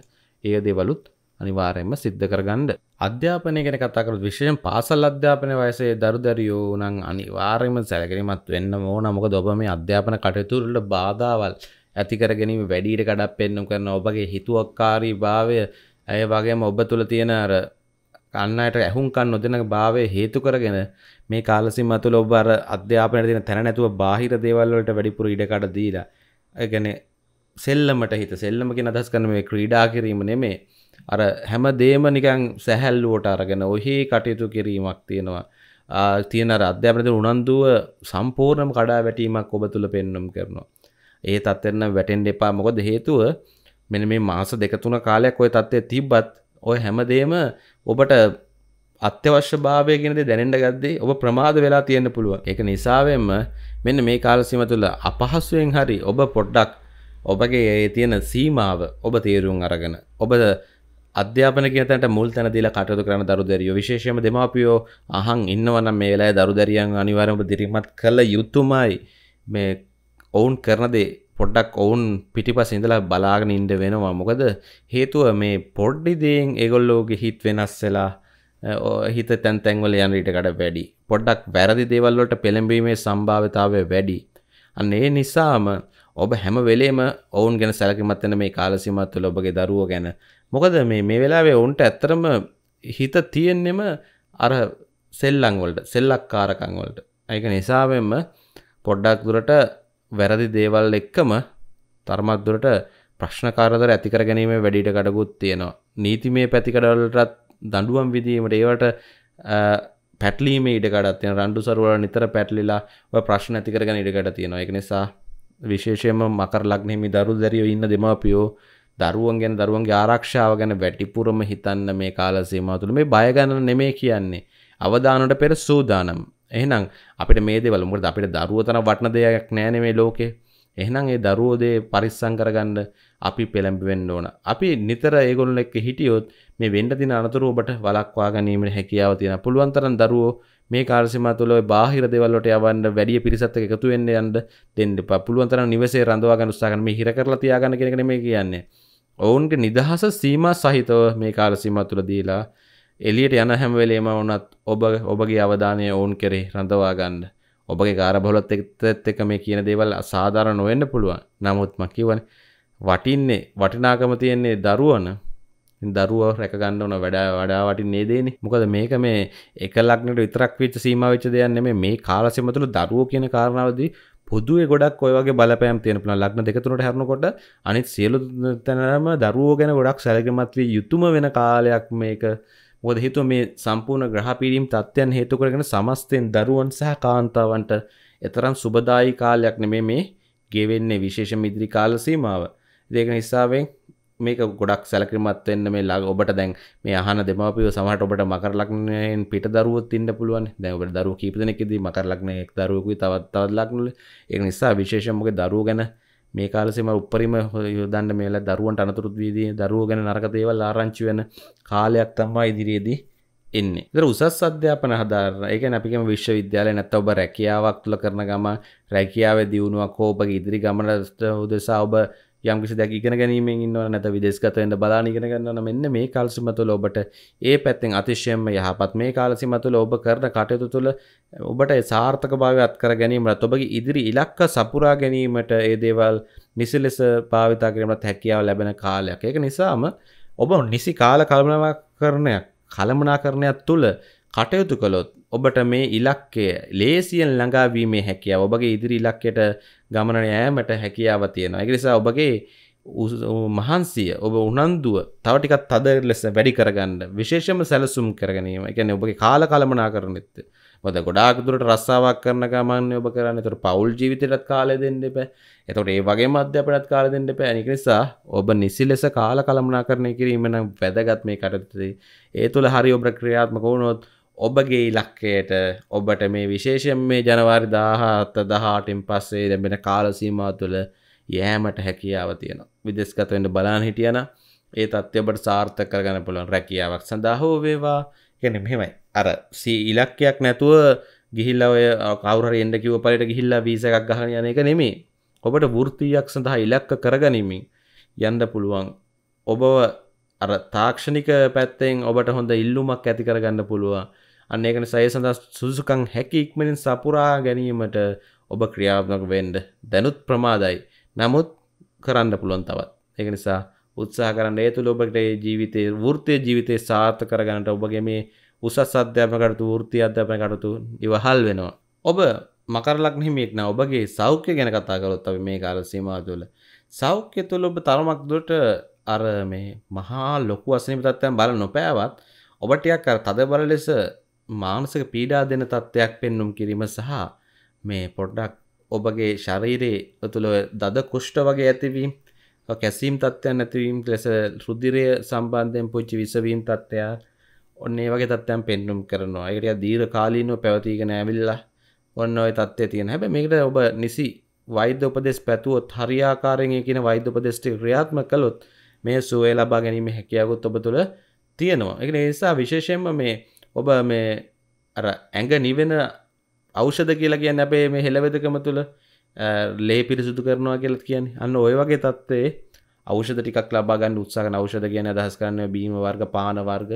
ඒ දේවලුත් අනිවාරයෙන්ම සිද්ධ කරගන්න අධ්‍යාපනය ගැන කතාකර විශෂයෙන් පාසල් අධ්‍යාපන වයසේ දරුදරියෝ නං අනිවාර්යම සැලකිරීමත් වෙන්න ඕන මොක ඔබ මේ අධ්‍යාපන කටයුතුරට බාධාවල් ඇතිකරගැනීම වැඩීට කඩක් පෙන්නුම් කරන ඔබගේ හිතුවක්කාරී භාවය ඇය වගේම ඔබ තුළ තියෙන අර කන්නයට ඇහුම්කන් නොදෙන භාවය හේතු කරගෙන මේ කාලසිම තුළ ඔබ අර අධ්‍යාපනයට තියෙන තැන නැතුව බාහිර දේවල් වලට වැඩිපුර ඉඩකඩ දීලා ඒ කියන්නේ සෙල්ලමට හිත සෙල්ලම කියන අදහස් කරන මේ ක්‍රීඩා කිරීම නෙමෙයි අර හැම දේම නිකන් සැහැල්ලුවට අරගෙන ඔහි කටයුතු කිරීමක් තියෙනවා තියෙන අධ්‍යාපනත උනන්දුව සම්පූර්ණම කඩා වැටීමක් ඔබ තුළ පෙන්නුම් කරනවා. ඒ තත්ත්වෙන්න වැටෙන්ඩ එපා මොකද හේතුව මෙන මේ මාස දෙකතුන කාලයක් ඔය තත්ත්වය තිබ්බත් ඔය හැමදේම ඔබට අත්‍යවශ්‍ය භාවය ගෙනද දැනෙන්ට ගද්දේ ඔබ ප්‍රමාද වෙලා තියෙන්න්න පුළුව එක නිසාවෙන්ම මෙන්න මේ කාලසිම තුළ අපහස්සුවෙන් හරි ඔබ පොඩ්ඩක් ඔබගේ ඒ තියෙන සීමාව ඔබ තේරුම් අරගෙන ඔබ අධ්‍යාපන කියනට මුල් තැන දීලා කටයුතු කරන දරු දැරියෝ විශේෂයෙන්ම දෙමාපියෝ අහන් ඉන්නවනම් මේ වෙලාවේ දරු දැරියන් අනිවාර්යයෙන්ම දිරිමත් කළ යුතුමයි මේ ඔවුන් කරන දේ පොඩ්ඩක් ඔවුන් පිටිපස්ස ඉඳලා බලාගෙන ඉන්න වෙනවා මොකද හේතුව මේ පොඩ්ඩි දේෙන් ඒගොල්ලෝගේ හිත වෙනස් වෙලා හිත තැන් තැන්වල යන ඊටකට වැඩි පොඩ්ඩක් වැරදි දේවල් වලට පෙළඹීමේ සම්භාවිතාවය වැඩි අන්න ඒ නිසාම ඔබ හැම වෙලේම ඔවුන් ගැන සැලකිලිමත් වෙන මේ කාලසීමාව තුළ ඔබගේ දරුවෝ ගැන මොකද මේ මේ වෙලාවේ ඔවුන්ට ඇත්තරම හිත තියෙන්නෙම අර සෙල්ලංවලට සෙල්ලක් කාරකංවලට ඒක නිසාවෙන්ම පොඩ්ඩක් දුරට වැරදි දේවල් එක්කම තර්මත් දුරට ප්‍රශ්න කාරදර ඇතිකර ගැනීම වැඩිට කඩකුත් තියෙනවා නීති මේ පැතිකඩවලටත් දඩුවම් විදීමට ඒවට පැටලීම ඉඩකඩත් තියෙන රන්ඩු සරුවල නිතර පැටලිලා ප්‍රශ්න ඇතිකරගෙන ඉඩකට තියෙනවා එක නිසා විශේෂයම මකර ලක්නෙමි දරු දැරියෝ ඉන්න දෙමාපියෝ දරුවන් ගැන දරුවන්ගේ ආරක්ෂාව ගැන වැටිපුරම හිතන්න මේ කාල සීමාව තුළ මේ බය ගන්න නෙමෙයි කියන්නේ අවදානට පෙර සූදානම් එහෙනම් අපිට මේ දේවල් මොකද අපිට දරුවෝ තරම් වටන දෙයක් නැහැ මේ ලෝකේ එහෙනම් ඒ දරුවෝ දේ පරිස්සම් කරගන්න අපි පෙළඹ වෙන්න ඕන. අපි නිතර ඒගොල්ලෝ එක්ක හිටියොත් මේ වෙන්න දින අනතුරු ඔබට වළක්වා ගැනීමේ හැකියාව තියෙනවා. පුළුවන් තරම් දරුවෝ මේ කාර්සිමා තුළ ඔය බාහිර දේවල් වලට යවන්න වැඩි පිරිසත් එක්ක එකතු වෙන්න යන්න දෙන්න එපා. පුළුවන් තරම් නිවසේ රඳවා ගන්න උත්සාහ කරන මේ හිර කරලා තියාගන්න කියන එක නෙමෙයි කියන්නේ. ඔවුන්ගේ නිදහස සීම සහිතව මේ කාල සීම තුළ දීලා එලියට යන හැමවෙලේම වනත් ඔබ ඔබගේ අවධානය ඔවුන් කෙරේ රඳවා ගන්න ඔබගේ කාරබොලොත් එක්තත් එක මේ කියන දේවල් අසාධාර නොවෙන්න පුළුවන් නමුත් මකිවන වටින්නේ වටිනාකම තියෙන්නේ දරුවන දරුව රැකගන්න ඕන වැඩා වඩා වටින් නේදේනි මොකද මේක මේ එක ලක්නට විතරක් විච සීම වෙච්ච දෙයන්න මේ කාලසෙමතුළ දරුව කියන කාරණාවදී පොදුව ගොඩක් ඔයගේ බලපෑම් තියෙන පුළන් ලක්න දෙකතුනට හැරනකොට අනිත් සියලු තැනම දරුවෝ ගැන ගොඩක් සැලගමත්වී යුතුම වෙන කාලයක් මේක මොද හිතුව මේ සම්පූර්ණ ග්‍රහපිරීම් තත්ත්යන් හේතු කරගෙන සමස්තයෙන් දරුවන් සහ කාන්තාවන්ට එතරම් සුබදායි කාලයක් නෙමේ මේ ගෙවෙන්නේ විශේෂ මිදිරි කාල සීමාව. දෙක නිසාවෙන් මේක ගොඩක් සැලකිමත් වෙන්න මේ ලා ඔබට දැන් මේ අහන දෙමාපියෝ සමහරට ඔබට මකර ලග්නයෙන් පිට දරුවොත් ඉන්න පුළුවන්. දැන් ඔබට දරුවෝ කීප දෙනෙක්දී මකර ලග්නයේ එක් දරුවෙකුයි තවත් තවත් ලග්නවල. ඒක නිසා විශේෂයෙන්ම ඔගේ දරුවෝ ගැන මේ කාලෙසෙම උපරිම යොදන්න මේලා දරුවන්ට අනතුරු දීදී දරුවෝ ගැන නරක දේවල් ආරංචි වෙන කාලයක් තමයි ඉදිරියේදී එන්නේ දර උසස් අධ්‍යාපන හදාරන එක අපිකම විශ්වවිද්‍යාලය නැත්ත ඔබ රැකියාවක් තුළ කරන ගම රැකියාව දියුණුවක් හෝපගේ ඉදිරි ගමනට උදෙසා ඔබ යම්කිසි දැක ඉගෙන ගැනීමෙන් ඉන්නව නැත විදෙස්ගතවෙන්න බලානිගෙන ගන්න මෙන්න මේ කාලසිමතුල ඔබට ඒ පැත්තෙන් අතිශයම යහපත් මේ කාලසිමතුල ඔබ කරන කටයුතු තුළ ඔබට සාර්ථක භාවයක් කර ගැනීමට ඔබගේ ඉදිරි ඉලක්ක සපුරා ගැනීමට ඒ දේවල් නිසි ලෙස භාවිතා කිරීමට හැකියාව ලැබෙන කාලයක් ඒක නිසාම ඔබ නිසි කාල කල්පනාකරණයක් කළමනාකරණයක් තුළ කටයුතු කළොත් ඔබට මේ ඉලක්කය ලේසියෙන් ළඟාවීමේ හැකියාව ඔබගේ ඉදිරි ඉලක්කයට ගමන යෑමට හැකියාව තියෙනවා. ඒ නිසා ඔබගේ මහන්සිය ඔබ උනන්දුව තව ටිකක් තද ලෙස වැඩි කරගන්න විශේෂම සැලසුම් කරගැනීම. ඒ කියන්නේ ඔබගේ කාල කලමනාකරණෙත්. මොකද ගොඩාක් දුරට රස්සාවක් කරන ගමන් ඔබ කරන්නේ. ඒතර පෞල් ජීවිතයටත් කාලය දෙන්න එපා. එතකොට ඒ වගේම අධ්‍යාපනයටත් කාලය දෙන්න එපා. ඒක නිසා ඔබ නිසි ලෙස කාල කලමනාකරණය කිරීම නම් වැදගත් මේ කටයුත්තේ. ඒ තුළ හරි ඔබ ක්‍රියාත්මක වුණොත් ඔබගේ ඉලක්කයට ඔබට මේ විශේෂෙන් මේ ජනවාරි දාහත්ත දහටෙන් පස්සේ ලැබෙන කාලසීමා තුළ යෑමට හැකියාව තියෙන විදෙස්ගතවෙන්ට බලාන් හිටියන ඒ තත්ත්යබට සාර්ථ කරගන පුළොන් රැකියාවක් සඳහෝ වේවා ගැන මෙහෙමයි අර සී ඉලක්කයක් නැතුව ගිහිල්ල ඔය කවර එන්ඩ කිව පලට ගිහිල්ලා වීසකක් ගහන යන එක නෙමේ ඔබට වෘතියක් සඳහා ඉලක්ක කරගනිමින් යන්ඩ පුළුවන් ඔබව අර තාක්ෂණික පැත්තෙන් ඔබට හොඳ ඉල්ලුමක් ඇති කරගන්න පුළුවන් අන්න ඒකන සය සඳ සුදුසුකං හැකි ඉක්මනින් සපුරා ගැනීමට ඔබ ක්‍රියාත්මක වෙන්ඩ දැනුත් ප්‍රමාදයි නමුත් කරන්න පුළුවන් තවත් ඒක නිසා උත්සාහ කරන්න ඒ තුළ ඔබට ජීවිතය වෘතය ජීවිතය සාර්ථ කරගන්නට ඔබගේ මේ උසස් අධ්‍යාපකටතු ෘතිය අධ්‍යාපන කටතු ඉවහල් වෙනවා ඔබ මකරලක් හිමික්න ඔබගේ සෞඛ්‍ය ගැන කතා කරොත් අපි මේ කාල සීමා තුළ සෞඛ්‍ය තුළ ඔබ තරමක් දුට අර මේ මහා ලොකු අසනිපතත්වයන් බල නොපෑවත් ඔබටයක් කර තද බල ලෙස මානසික පීඩා දෙන තත්ත්වයක් පෙන්눔 කිරීම සහ මේ පොඩ්ඩක් ඔබගේ ශරීරයේ තුළ දද කුෂ්ඨ වගේ ඇතිවීම කැසීම් තත්ත්වයන් ඇතිවීම ලෙස රුධිරය සම්බන්ධයෙන් පුංචි විසවීම් තත්ත්වය ඔන්න ඒ වගේ තත්ත්වයන් පෙන්눔 කරනවා. ඒකට දීර්ඝ කාලීනව පැවතීගෙන ඇවිල්ලා ඔන්න ওই තත්ත්වය තියෙන. හැබැයි මේකට ඔබ නිසි වෛද්‍ය උපදෙස් පැතුවොත් හරියාකාරයෙන් ඒ කියන වෛද්‍ය උපදෙස් ටික ක්‍රියාත්මක කළොත් මේ සුවය ලබා ගැනීම හැකියාවත් ඔබ තුළ තියෙනවා. ඒක නිසා විශේෂයෙන්ම මේ ඔබ මේ අර ඇඟ නිවෙන අවෂධ කියලා කියන්න අපේ මේ හෙළවෙදකම තුළ ලේ පිරිසුදු කරනවා කියලත් කියන්නේ අන්න ඔය වගේ තත්ත්වේ අවෂධ ටිකක් ලබාගන්න උත්සාහන අවෂධ කියන අදහස් කරන්න බීම වර්ග පාන වර්ග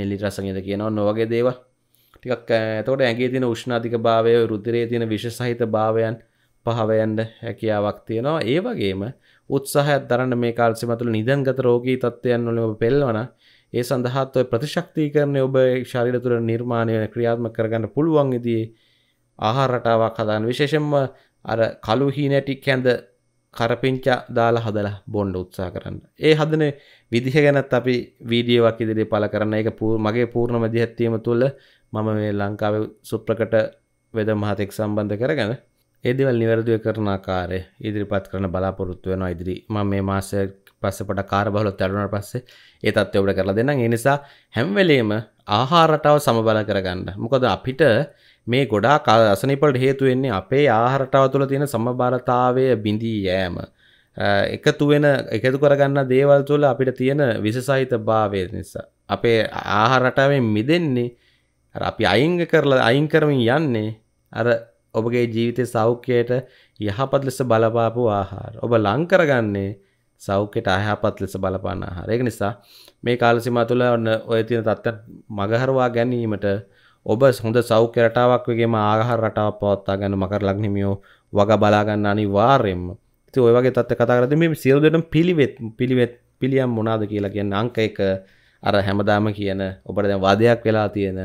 නෙලි රසගද කියනවා නොවගේ දේව ටිකක් තොට ඇගේ තින උෂ්නාධික භාවය රුතිරේ තියෙන විශ සහිත භාවයන් පහවයන්ඩ හැකියාවක් තියෙනවා ඒ වගේම උත්සාහයක් දරන්න මේ කාල්සිමතුළ නිදන්ගත රෝගී තත්වයන් නොලම පෙල්වන ඒ සඳහාත් ප්‍රතිශක්තිකරණය ඔබ ශරීර තුළ නිර්මාණය ක්‍රියාත්ම කරගන්න පුළුවන් ඉදී ආහාර රටාවක් හදාන්න විශේෂෙන්ම අර කළු හීනැටි කැඳ කරපිංචා දාලා හදලා බොන්්ඩ උත්සා කරන්න. ඒ හදන විදිහ ගැනත් අපි වීඩියෝවක් ඉදිරි පල කරන්න එක පූර් මගේ පූර්ණම දිහත්වීම තුළ මම මේ ලංකාව සුප්‍රකට වෙද මහතෙක් සම්බන්ධ කරගන ඒදවල් නිවැරදිව කරන කාරය ඉදිරිපත් කරන බලාපොරොත්තුවන ඉදිරි ම මේ මාසයක් පස්ස පොට කාර බහලොත් අඩුනට පස්සේ ඒ තත්ත්වය ඔබට කරලා දෙන්න ඒ නිසා හැම්වෙලේම ආහාරටාව සමබල කරගන්න මොකද අපිට මේ ගොඩා කාල අසනිපලට හේතුවෙන්නේ අපේ ආහාරටාව තුළ තියෙන සමබරතාවය බිඳී යෑම එකතු වෙන එකතු කරගන්න දේවල් තුළ අපිට තියෙන විශසහිත භාවය නිසා අපේ ආහාරටාවෙන් මිදෙන්නේ අපි අයිංග කරලා අයින් කරමින් යන්නේ අර ඔබගේ ජීවිතය සෞඛ්‍යයට යහපත් ලෙස බලපාපු ආහාර ඔබ ලංකරගන්නේ සෞඛ්‍යයට අයහපත් ලෙස බලපාන ආහාර. ඒක නිසා මේ කාල සීමා තුළ ඔය තියෙන තත්ත්වයන් මගහරවා ගැනීමට ඔබ හොඳ සෞඛ්‍ය රටාවක් වගේම ආහාර රටාවක් පවත්වා ගන්න මකර ලග්නමියෝ වග බලා ගන්න අනිවාර්යෙන්ම. ඉතින් ඔය වගේ තත්ත්ව කතා කරද්දී මේ සියලු දෙයටම පිළිවෙත් පිළිවෙත් පිළියම් මොනවාද කියලා කියන්නේ අංක 1 අර හැමදාම කියන ඔබට දැන් වාදයක් වෙලා තියෙන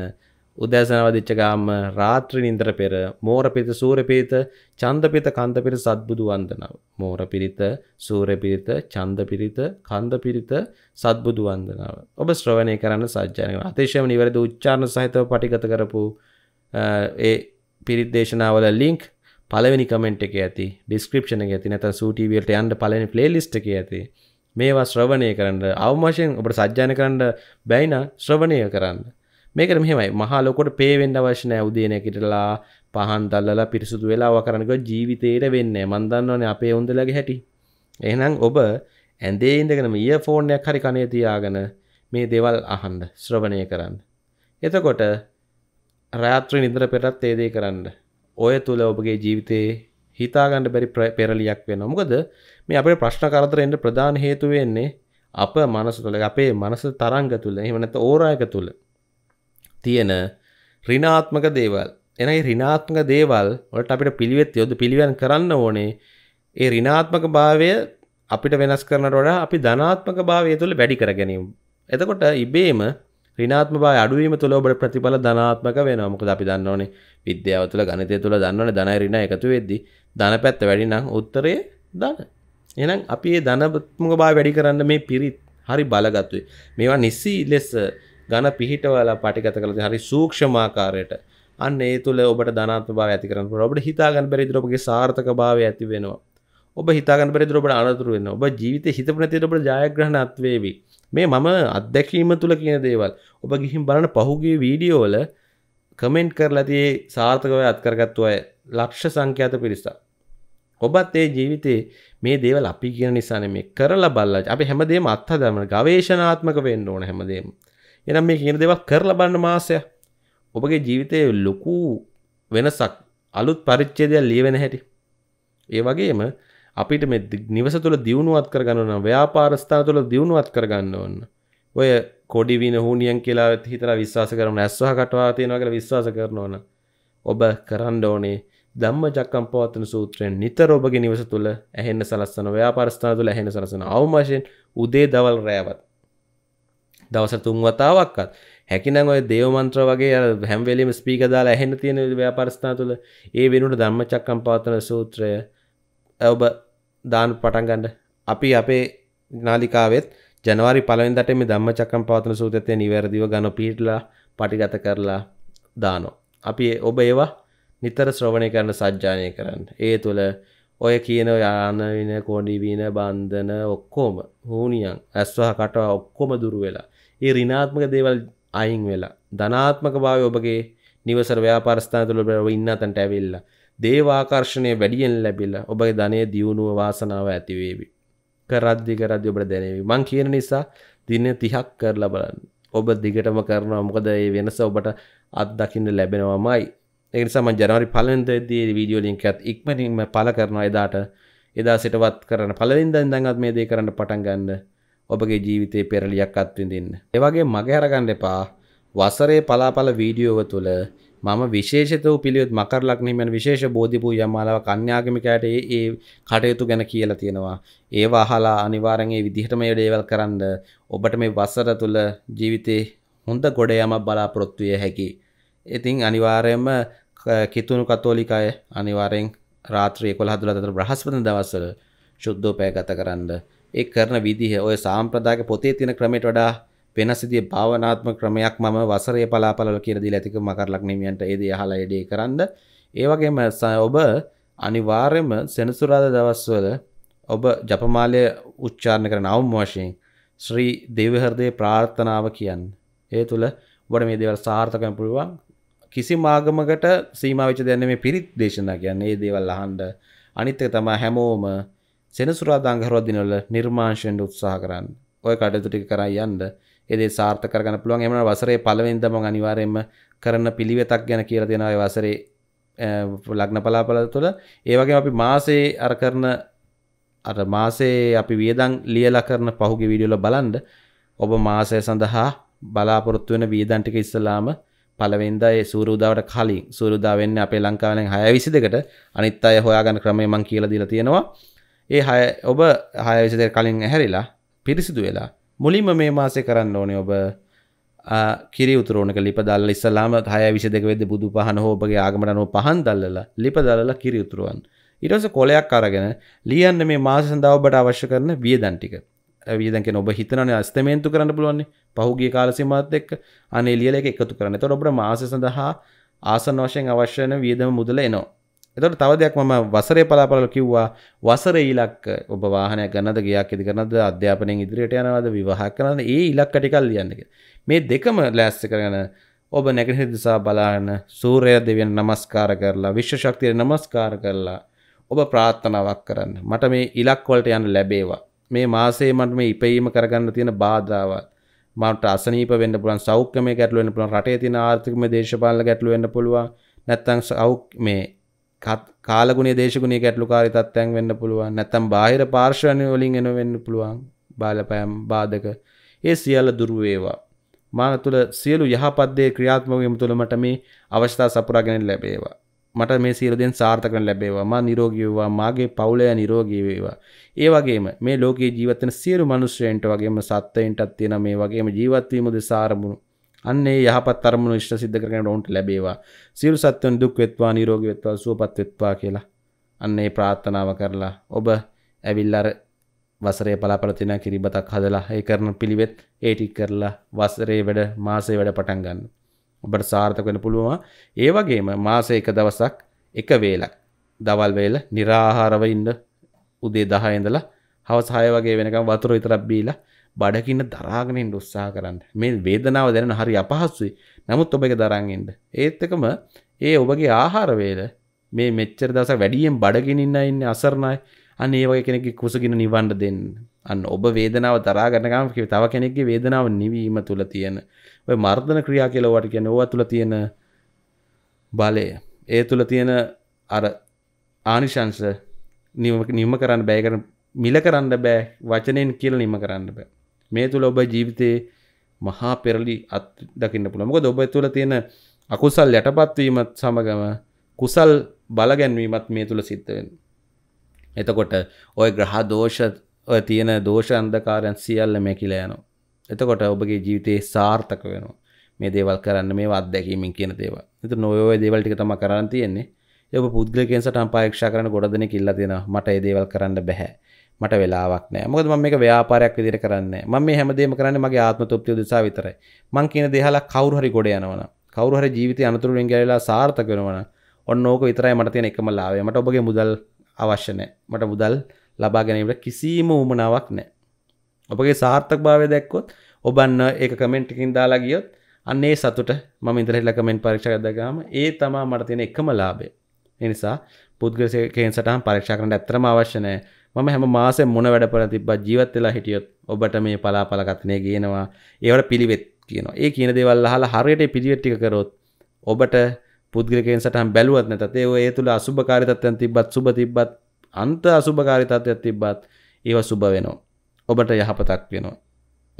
උදෑසනවදිච්ච ගාම රාත්‍රී නින්දර පෙර මෝරපිත සූරපිත චන්දපිත කන්දපිත සත්බුදු වන්දනාව. මෝරපිරිත සූරපිරිත චන්දපිරිත කන්දපිරිත සත්බුදු වන්දනාව. ඔබ ශ්‍රවණය කරන්න සජ්ජානක. අතිශයම නිවැරදි උච්චාරණ සහිතව පටිගත කරපු ඒ පිරිත් දේශනාවල ලින්ක් පළවෙනි කමෙන්ට් එකේ ඇති ඩිස්ක්‍රිප්ෂන් එකේ ඇති නැත්නම් සූ ටීවී වලට යන්න පළවෙනි ප්ලේලිස්ට් එකේ ඇති. මේවා ශ්‍රවණය කරන්න අවම වශයෙන් ඔබට සජ්ජායන කරන්න බැයි නම් ශ්‍රවණය කරන්න. මේකට මෙහෙමයි මහලොකොට පේවෙන්ඩ අවශ්‍යනය උදේනැකිටලා පහන් දල්ලලා පිරිසුදු වෙලා කරනක ජීවිතයට වෙන්නේ මන්දන්නවන අපේ උන්දලගේ හැටි. එහනම් ඔබ ඇන්දේ ඉඳගෙනම ඒ ෆෝර්ණයක් හරි කනේ තියාගෙන මේ දෙවල් අහන්ඩ ශ්‍රවණය කරන්න. එතකොට රාත්‍රී නිදර පෙටත් ඒදේ කරන්න. ඔය තුළ ඔබගේ ජීවිතයේ හිතාගන්න බැරි පෙරලියක් වෙන මොකද මේ අපේ ප්‍රශ්න කරතරෙන්ට ප්‍රධාන හේතුවෙන්නේ අප මනස තුළ අපේ මනස තරංග තුළ එහමනත ඕරායක තුළ තියෙන ඍණාත්මක දේවල් එනයි ඍණාත්මක දේවල් වලට අපිට පිළිවෙත් යොද පිළිවෙන් කරන්න ඕනේ ඒ ඍණාත්මක භාවය අපිට වෙනස් කරනට වඩා අපි ධනාත්මක භාවය තුළ වැඩි කර ගැනීම. එතකොට ඉබේම ඍණාත්ම භාවය අඩුවීම තුළ ඔබට ප්‍රතිඵල ධනාත්මක වෙනවා. මොකද අපි දන්නෝනේ විද්‍යාව තුළ ගණිතය තුළ දන්නවනේ ධනය ඍණ එකතු වෙද්දී ධන පැත්ත වැඩි නම් උත්තරය ධන. එහෙනම් අපි මේ ධනාත්මක භාවය වැඩි කරන්න මේ පිරිත් හරි බලගතුයි. මේවා නිසි ලෙස ඝන පිහිටවලා පටිගත කරලා හරි සූක්ෂම ආකාරයට අන්න ඒ තුල ඔබට ධනාත්මක භාවය ඇති කරන්න පුළුවන්. ඔබට හිතා ගන්න බැරි විදිහට ඔබගේ සාර්ථක භාවය ඇති වෙනවා. ඔබ හිතා ගන්න බැරි විදිහට ඔබට අනතුරු වෙනවා. ඔබ ජීවිතේ හිතපු නැති විදිහට ඔබට ජයග්‍රහණත් වේවි. මේ මම අත්දැකීම තුල කියන දේවල්. ඔබ ගිහින් බලන පහුගිය වීඩියෝ වල කමෙන්ට් කරලා තියේ සාර්ථකව අත්කරගත්තු අය ලක්ෂ සංඛ්‍යාත පිරිසක්. ඔබත් ඒ ජීවිතේ මේ දේවල් අපි කියන නිසානේ මේ කරලා බලලා අපි හැමදේම අත්හදමන ගවේෂණාත්මක වෙන්න ඕන හැමදේම. එනම් මේ කියන දෙවක් කරලා බලන්න මාසය ඔබගේ ජීවිතයේ ලොකු වෙනසක් අලුත් පරිච්ඡේදයක් ලියවෙන හැටි ඒ වගේම අපිට මේ නිවස තුළ දියුණුවත් කරගන්න ඕන ව්‍යාපාර ස්ථාන තුළ දියුණුවත් කරගන්න ඕන ඔය කොඩි වින හුනියන් කියලා හිතලා විශ්වාස කරන ඇස්වහ කටවා තියෙනවා කියලා විශ්වාස කරන ඕන ඔබ කරන්න ඕනේ ධම්මචක්කම්පවත්තන සූත්‍රයෙන් නිතර ඔබගේ නිවස තුළ ඇහෙන්න සලස්සන ව්‍යාපාර ස්ථාන තුළ ඇහෙන්න සලස්සන අවමාශයෙන් උදේ දවල් රැයවත් දවස තුන් වතාවක්වත් හැකිනම් ඔය දේවමන්ත්‍ර වගේ හැම් වෙලෙම ස්පීක දාලා ඇහෙන්න තියෙන ව්‍යාපාරස්ථාන තුළ ඒ වෙනුවට ධම්මචක්කම් පවත්තන සූත්‍රය ඔබ දාන්න පටන් ගන්න අපි අපේ නාලිකාවෙත් ජනවාරි පළවෙනිදාට මේ ධම්මචක්කම් පවත්තන සූත්‍රය නිවැරදිව ගන්න පිළිట్లా පටිගත කරලා දානවා අපි ඔබ ඒවා නිතර ශ්‍රවණය කරන සජ්ජානය කරන්න ඒ තුළ ඔය කියන යාන වෙන කොඩිවින බන්ධන ඔක්කෝම හූනියන් ඇස්වහ කට ඔක්කොම දුරු වෙලා ඒ රිනාත්මක දේවල් අයින් වෙලා ධනාත්මක භාවය ඔබගේ නිවසර ව්‍යාපාරස්ථාන තුළ බව ඉන්න තැනට ඇවිල්ලා දේවාකර්ෂණය වැඩියෙන් ලැබිලා ඔබගේ ධනය දියුණුව වාසනාව ඇති වේවි. කරද්දි කරද්දි ඔබට දැනෙවි. මං කියන නිසා දින 30ක් කරලා බලන්න. ඔබ දිගටම කරනවා මොකද මේ වෙනස ඔබට අත් දකින්න ලැබෙනවමයි. ඒ නිසා මම ජනවාරි 1 වෙනිදාදී මේ වීඩියෝ ලින්ක් එකත් ඉක්මනින්ම පළ කරනවා එදාට එදා සිටවත් කරන පළවෙනිදාෙන් දැන්වත් මේ දේ කරන්න පටන් ගන්න. ඔබගේ ජීවිතයේ පෙරලියක් අත්විඳින්න. ඒවගේ මගේ අරගන්න එපා වසරේ පලාපල වීඩියෝව තුළ මම විශේෂත වූ පිළියොත් මකර ලක්නීමෙන් විශේෂ බෝධිපූ යම්මාලාව කන්‍යාගමිකයට ඒ කටයුතු ගැන කියලා තියෙනවා. ඒවා අහලා අනිවාරෙන් ඒ විදිහටම ඒ දේවල් කරන්න ඔබට මේ වසර තුළ ජීවිතේ හොඳ ගොඩ යමක් බලාපොරොත්තු විය හැකියි. ඉතින් අනිවාර්යයෙන්ම කිතුුණු කතෝලික අය අනිවාරෙන් රාත්‍රී කොළ හදුලතර බ්‍රහස්පති දවස්සල ශුද්ධෝපය ගත කරන්න ඒ කරන විදිහ ඔය සාම්ප්‍රදායක පොතේ තියෙන ක්‍රමයට වඩා වෙනස් විදිහේ භාවනාත්මක ක්‍රමයක් මම වසරේ පලාපලවල කියලා දීලා තිබුණා මකරලක් නෙමියන්ට ඒ දේ අහලා ඒ කරන්න. ඒ වගේම ඔබ අනිවාර්යයෙන්ම සෙනසුරාදා දවස්වල ඔබ ජපමාලය උච්චාරණ කරන අවම වශයෙන් ශ්‍රී දේවහෘදේ ප්‍රාර්ථනාව කියන්නේ. ඒ තුළ ඔබට මේ දේවල් සාර්ථක වෙන්න පුළුවන්. කිසිම ආගමකට සීමා වෙච්ච දෙයක් නෙමෙයි පිරිත් දේශනා කියන්නේ. මේ දේවල් අහන්න අනිත් එක තමයි හැමෝම සෙනසුරාදා අඟහරුවා දිනවල නිර්මාංශයෙන් උත්සාහ කරන්න. ඔය කටයුතු ටික කරන් යන්න. ඒ දේ සාර්ථක කරගන්න පුළුවන්. එහෙමනම් වසරේ පළවෙනිද මම අනිවාර්යයෙන්ම කරන පිළිවෙතක් ගැන කියලා දෙනවා ඒ වසරේ ලග්න පලාපල තුළ. ඒ වගේම අපි මාසේ අර කරන අර මාසේ අපි වියදම් ලියලා කරන පහුගිය වීඩියෝ වල බලන්න ඔබ මාසය සඳහා බලාපොරොත්තු වෙන වියදම් ටික ඉස්සලාම පලවෙන්දා ඒ සූරුදාවට කලින් සූරුදා වෙන්න අපේ ලංකාවෙන් 6:22කට අනිත් අය හොයාගන්න ක්‍රමය මම කියලා දීලා තියෙනවා. ඒ හය ඔබ හයවිසිද කලින් ඇහැරිලා පිරිසිදු වෙලා මුලින්ම මේ මාසය කරන්න ඕනේ ඔබ කිරි උතුරෝනක ලිපදල්ල ඉස්සලාම හය විසි දෙක වෙද බුදු පහන හෝපගේ ආගමටනෝ පහන් දල්ලලා ලිපදල්ල කිරි උතුරුවන් ඉටස කොලයක් අරගෙන ලියන්න මේ මාස සඳව ඔබට අවශ්‍ය කරන වියදන්ටික වියදැක ඔබ හිතනන අස්තමේන්තු කරන්න පුළුවන්නේ පහුගේ කාලසිමත් එක් අනේ ලියල එකතු කරන්න තො ඔබට මාස සඳහා ආසන වශයෙන් අවශ්‍යන වියදම මුදල එනවා එතට තවදයක් ම වසරේ පලාපල කිව්වා වසර ඉලක් ඔබ වාහනය ගන්නද ගයක් ඉදි කරනද අධ්‍යාපනයෙන් ඉදිරියට යනවද විවාහ කරන්න ඒ ඉලක් කටිකල් ලියන්නක මේ දෙකම ලෑස්ස කරගන ඔබ නැගිහි දිසා බලාන්න සූරය දෙවියන් නමස්කාර කරලා විශ්වශක්තිය නමස්කාර කරලා ඔබ ප්‍රාත්ථනාවක් කරන්න මට මේ ඉලක්වලට යන්න ලැබේවා මේ මාසේ මට මේ ඉපීම කරගන්න තියෙන බාධාවත් මට අසනීප වෙන්න පුළුවන් සෞඛ්‍යමය ගැටලු වෙන්න පුළුවන් රටේ තියෙන ආර්ථිකමය දේශපාලන ගැටලු වෙන්න පුළුවන් නැත්නම් මේ කාලගුණේ දේශගුණේ ගැටලුකාරී තත්ත්වයන් වෙන්න පුළුවන් නැත්නම් බාහිර පාර්ශ්වයන් වලින් එන වෙන්න පුළුවන් බාලපෑම් බාධක ඒ සියල්ල දුරු වේවා මාන තුළ සියලු යහපත් දේ ක්‍රියාත්මක වීම තුළ මට මේ අවස්ථා සපුරාගෙන ලැබේවා මට මේ සියලු දේන් සාර්ථක කරන ලැබේවා මා නිරෝගී වේවා මාගේ පවුලය නිරෝගී වේවා ඒ වගේම මේ ලෝකයේ ජීවත් වෙන සියලු මිනිස්යන්ට වගේම සත්ත්වයන්ටත් තියෙන මේ වගේම ජීවත් වීම දෙස ආරමුණු අන්නේ යහපත් අරමුණු ඉෂ්ට සිද්ධ කරගෙන ඔවුන්ට ලැබේවා සියලු සත්වයන් දුක් වෙත්වා නිරෝගී වෙත්වා සුවපත් වෙත්වා කියලා අන්නේ ප්‍රාර්ථනාව කරලා ඔබ ඇවිල්ලා වසරේ බලාපොරොත්තු වෙන කිරිබතක් හදලා ඒ කරන පිළිවෙත් ඒ ටික කරලා වසරේ වැඩ මාසේ වැඩ පටන් ගන්න. ඔබට සාර්ථක වෙන්න පුළුවන්. ඒ වගේම මාසේ එක දවසක් එක වේලක් දවල් වේල निराහාරව ඉන්න උදේ 10 ඉඳලා හවස 6 වගේ වෙනකම් වතුර විතරක් බීලා බඩකින්න දරාගෙනෙන් උත්සා කරන්න මේ වේදනාව දැනෙන හරි අපහසුයි නමුත් ඔබ එක දරන් ඉන්න ඒත් එකම ඒ ඔබගේ ආහාර වේල මේ මෙච්චර දවසක් වැඩියෙන් බඩගිනින්න ඉන්නේ අසරණයි අන්න ඒ වගේ කෙනෙක්ගේ කුසගින නිවන්න දෙන්න අන්න ඔබ වේදනාව දරා ගන්නකම් තව කෙනෙක්ගේ වේදනාව නිවීම තුල තියෙන ඔය මර්ධන ක්‍රියා කියලා වට කියන්නේ ඕවා තුල තියෙන බලය ඒ තුල තියෙන අර ආනිශංශ නිම කරන්න බෑ කරන මිල කරන්න බෑ වචනයෙන් කියල නිම කරන්න බෑ මේ තුළ ඔබ ජීවිතයේ මහා පෙරලි අත් දකින්න පුළ මොක ඔබ තුළ තියෙන අකුසල් යටපත්වීමත් සමගම කුසල් බලගැන්වීමත් මේ තුළ සිත්තවෙන් එතකොට ඔය ග්‍රහ දෝෂ ඔය තියෙන දෝෂ අන්දකාරයන් සියල්ල මැකිල යනවා එතකොට ඔබගේ ජීවිතයේ සාර්ථක වෙනවා මේ දේවල් කරන්න මේ අත්දැකීමින් කියන දේව එත නොයෝය දේවල්ටික තම කරන්න තියෙන්නේ යඔබ පුද්ගලකෙන් සටම් පාක්ෂ කරන ගොඩදන කිල්ල දෙෙන මට ඒ දේවල් කරන්න බැහැ මට වෙලාවක් නෑ මොකද මම මේක ව්‍යාපාරයක් විදිහට කරන්නේ මම මේ හැමදේම කරන්නේ මගේ ආත්ම තෘප්තිය උදෙසා විතරයි මං කියන දේහලා කවුරු හරි ගොඩ යනවනම් කවුරු හරි ජීවිතේ අනතුරු වලින් ගැලවිලා සාර්ථක වෙනවනම් ඔන්න ඕක විතරයි මට තියෙන එකම ලාභය මට ඔබගේ මුදල් අවශ්‍ය නෑ මට මුදල් ලබා ගැනීමට කිසිම උමනාවක් නෑ ඔබගේ සාර්ථකභාවය දැක්කොත් ඔබ අන්න ඒක කමෙන්ට් එකකින් දාලා ගියොත් අන්න ඒ සතුට මම ඉඳලා කමෙන්ට් පරීක්ෂා කරද්දාම ඒ තමයි මට තියෙන එකම ලාභය ඒ නිසා පුද්ගලයෙකුගෙන් සටහන් පරීක්ෂා කරන්න ඇත්තටම අවශ්‍ය නැහැ මම හැම මාසෙ මොන වැඩපල තිබ ජීවත් වෙලා හිටියොත් ඔබට මේ පලාපලකත්නය ගෙනවා ඒවට පිළිවෙත් කියනවා ඒ කියන දේවල් හලා හරියට පිළිවෙට්ටි කරොත් ඔබට පුද්ගලකෙන් සටහන් බැලුවත් නැතත් ඒ ඒ තුළ අසුභකාරිතත්වයන් තිබ්බත් සුබ තිබ්බත් අන්ත අසුභකාරිතත්වයක් තිබ්බත් ඒව සුබ වෙනවා ඔබට යහපතක් වෙනවා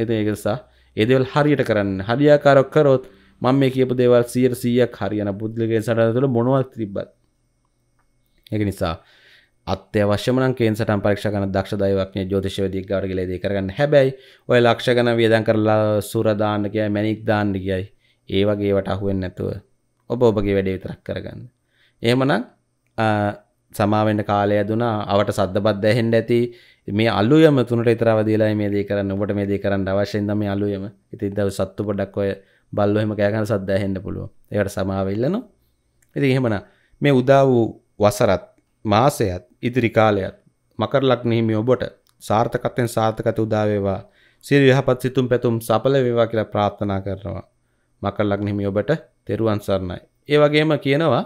එති ඒකසා ඒදවල් හරියට කරන්න හරියාකාරක් කරොත් මම මේ කියපු දේවල් සියයට සීයක් හරියන පුද්ගලකෙන් සටන තුළ මොනවත් තිබ්බත් ඒක නිසා අත්‍යවශ්‍යම නම් කේන් සටන් පරීක්ෂා කරන දක්ෂ දෛවඥ ජ්‍යොතිෂවේදීෙක් ගාවට ගිහලා ඒ දේ කරගන්න. හැබැයි ඔය ලක්ෂ ගණන් වියදම් කරලා සුර දාන්න කියයි මැණික් දාන්න කියයි ඒ වගේ ඒවට අහු වෙන්නේ නැතුව ඔබ ඔබගේ වැඩේ විතරක් කරගන්න. එහෙමනම් සමාවෙන්න කාලය දුනා අවට සද්දබද්ද ඇහෙන්න ඇති මේ අලුයම තුනට විතරව දීලා මේ දේ කරන්න. ඔබට මේ දේ කරන්න අවශ්‍යයි නම් මේ අලුයම. ඉතින් දවස් සත්තු පොඩක් ඔය බල්ලෝ එහෙම කෑ ගන්න සද්ද ඇහෙන්න පුළුවන්. ඒකට සමාව ඉල්ලනවා. ඉතින් එහෙමනම් මේ උදා වූ වසරත් මාසයත් ඉදිරි කාලයත් මකර ලග්නහිමි ඔබට සාර්ථකත්වයෙන් සාර්ථකත උදා වේවා. සියලු යහපත් සිතුම් පැතුම් සඵල වේවා කියලා ප්‍රාර්ථනා කරනවා. මකර ලග්නහිමි ඔබට තෙරුවන් සරණයි. ඒ වගේම කියනවා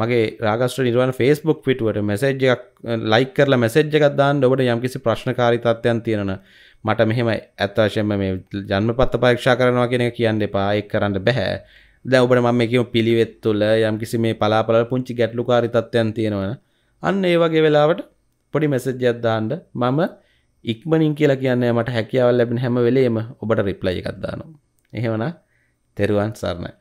මගේ රාගස්ත්‍ර නිර්වාණ Facebook පිටුවට මැසේජ් එකක් ලයික් කරලා මැසේජ් එකක් දාන්න ඔබට යම්කිසි ප්‍රශ්නකාරී තත්ත්වයන් තියෙනවා මට මෙහෙම ඇත්ත වශයෙන්ම මේ ජන්මපත්‍ර පරීක්ෂා කරනවා කියන එක කියන්න එපා ඒක කරන්න බෑ දැන් ඔබට මම මේ කියමු පිළිවෙත් තුළ යම්කිසි මේ පලාපල පුංචි ගැටලුකාරී තත්ත්වයන් තියෙනවනේ අන්න ඒ වගේ වෙලාවට පොඩි මැසේජ්යක් දාන්න මම ඉක්මනින් කියලා කියන්නේ මට හැකියාව ලැබෙන හැම වෙලේම ඔබට රිප්ලයි එකක් දානවා. එහෙමනම් තෙරුවන් සරණයි.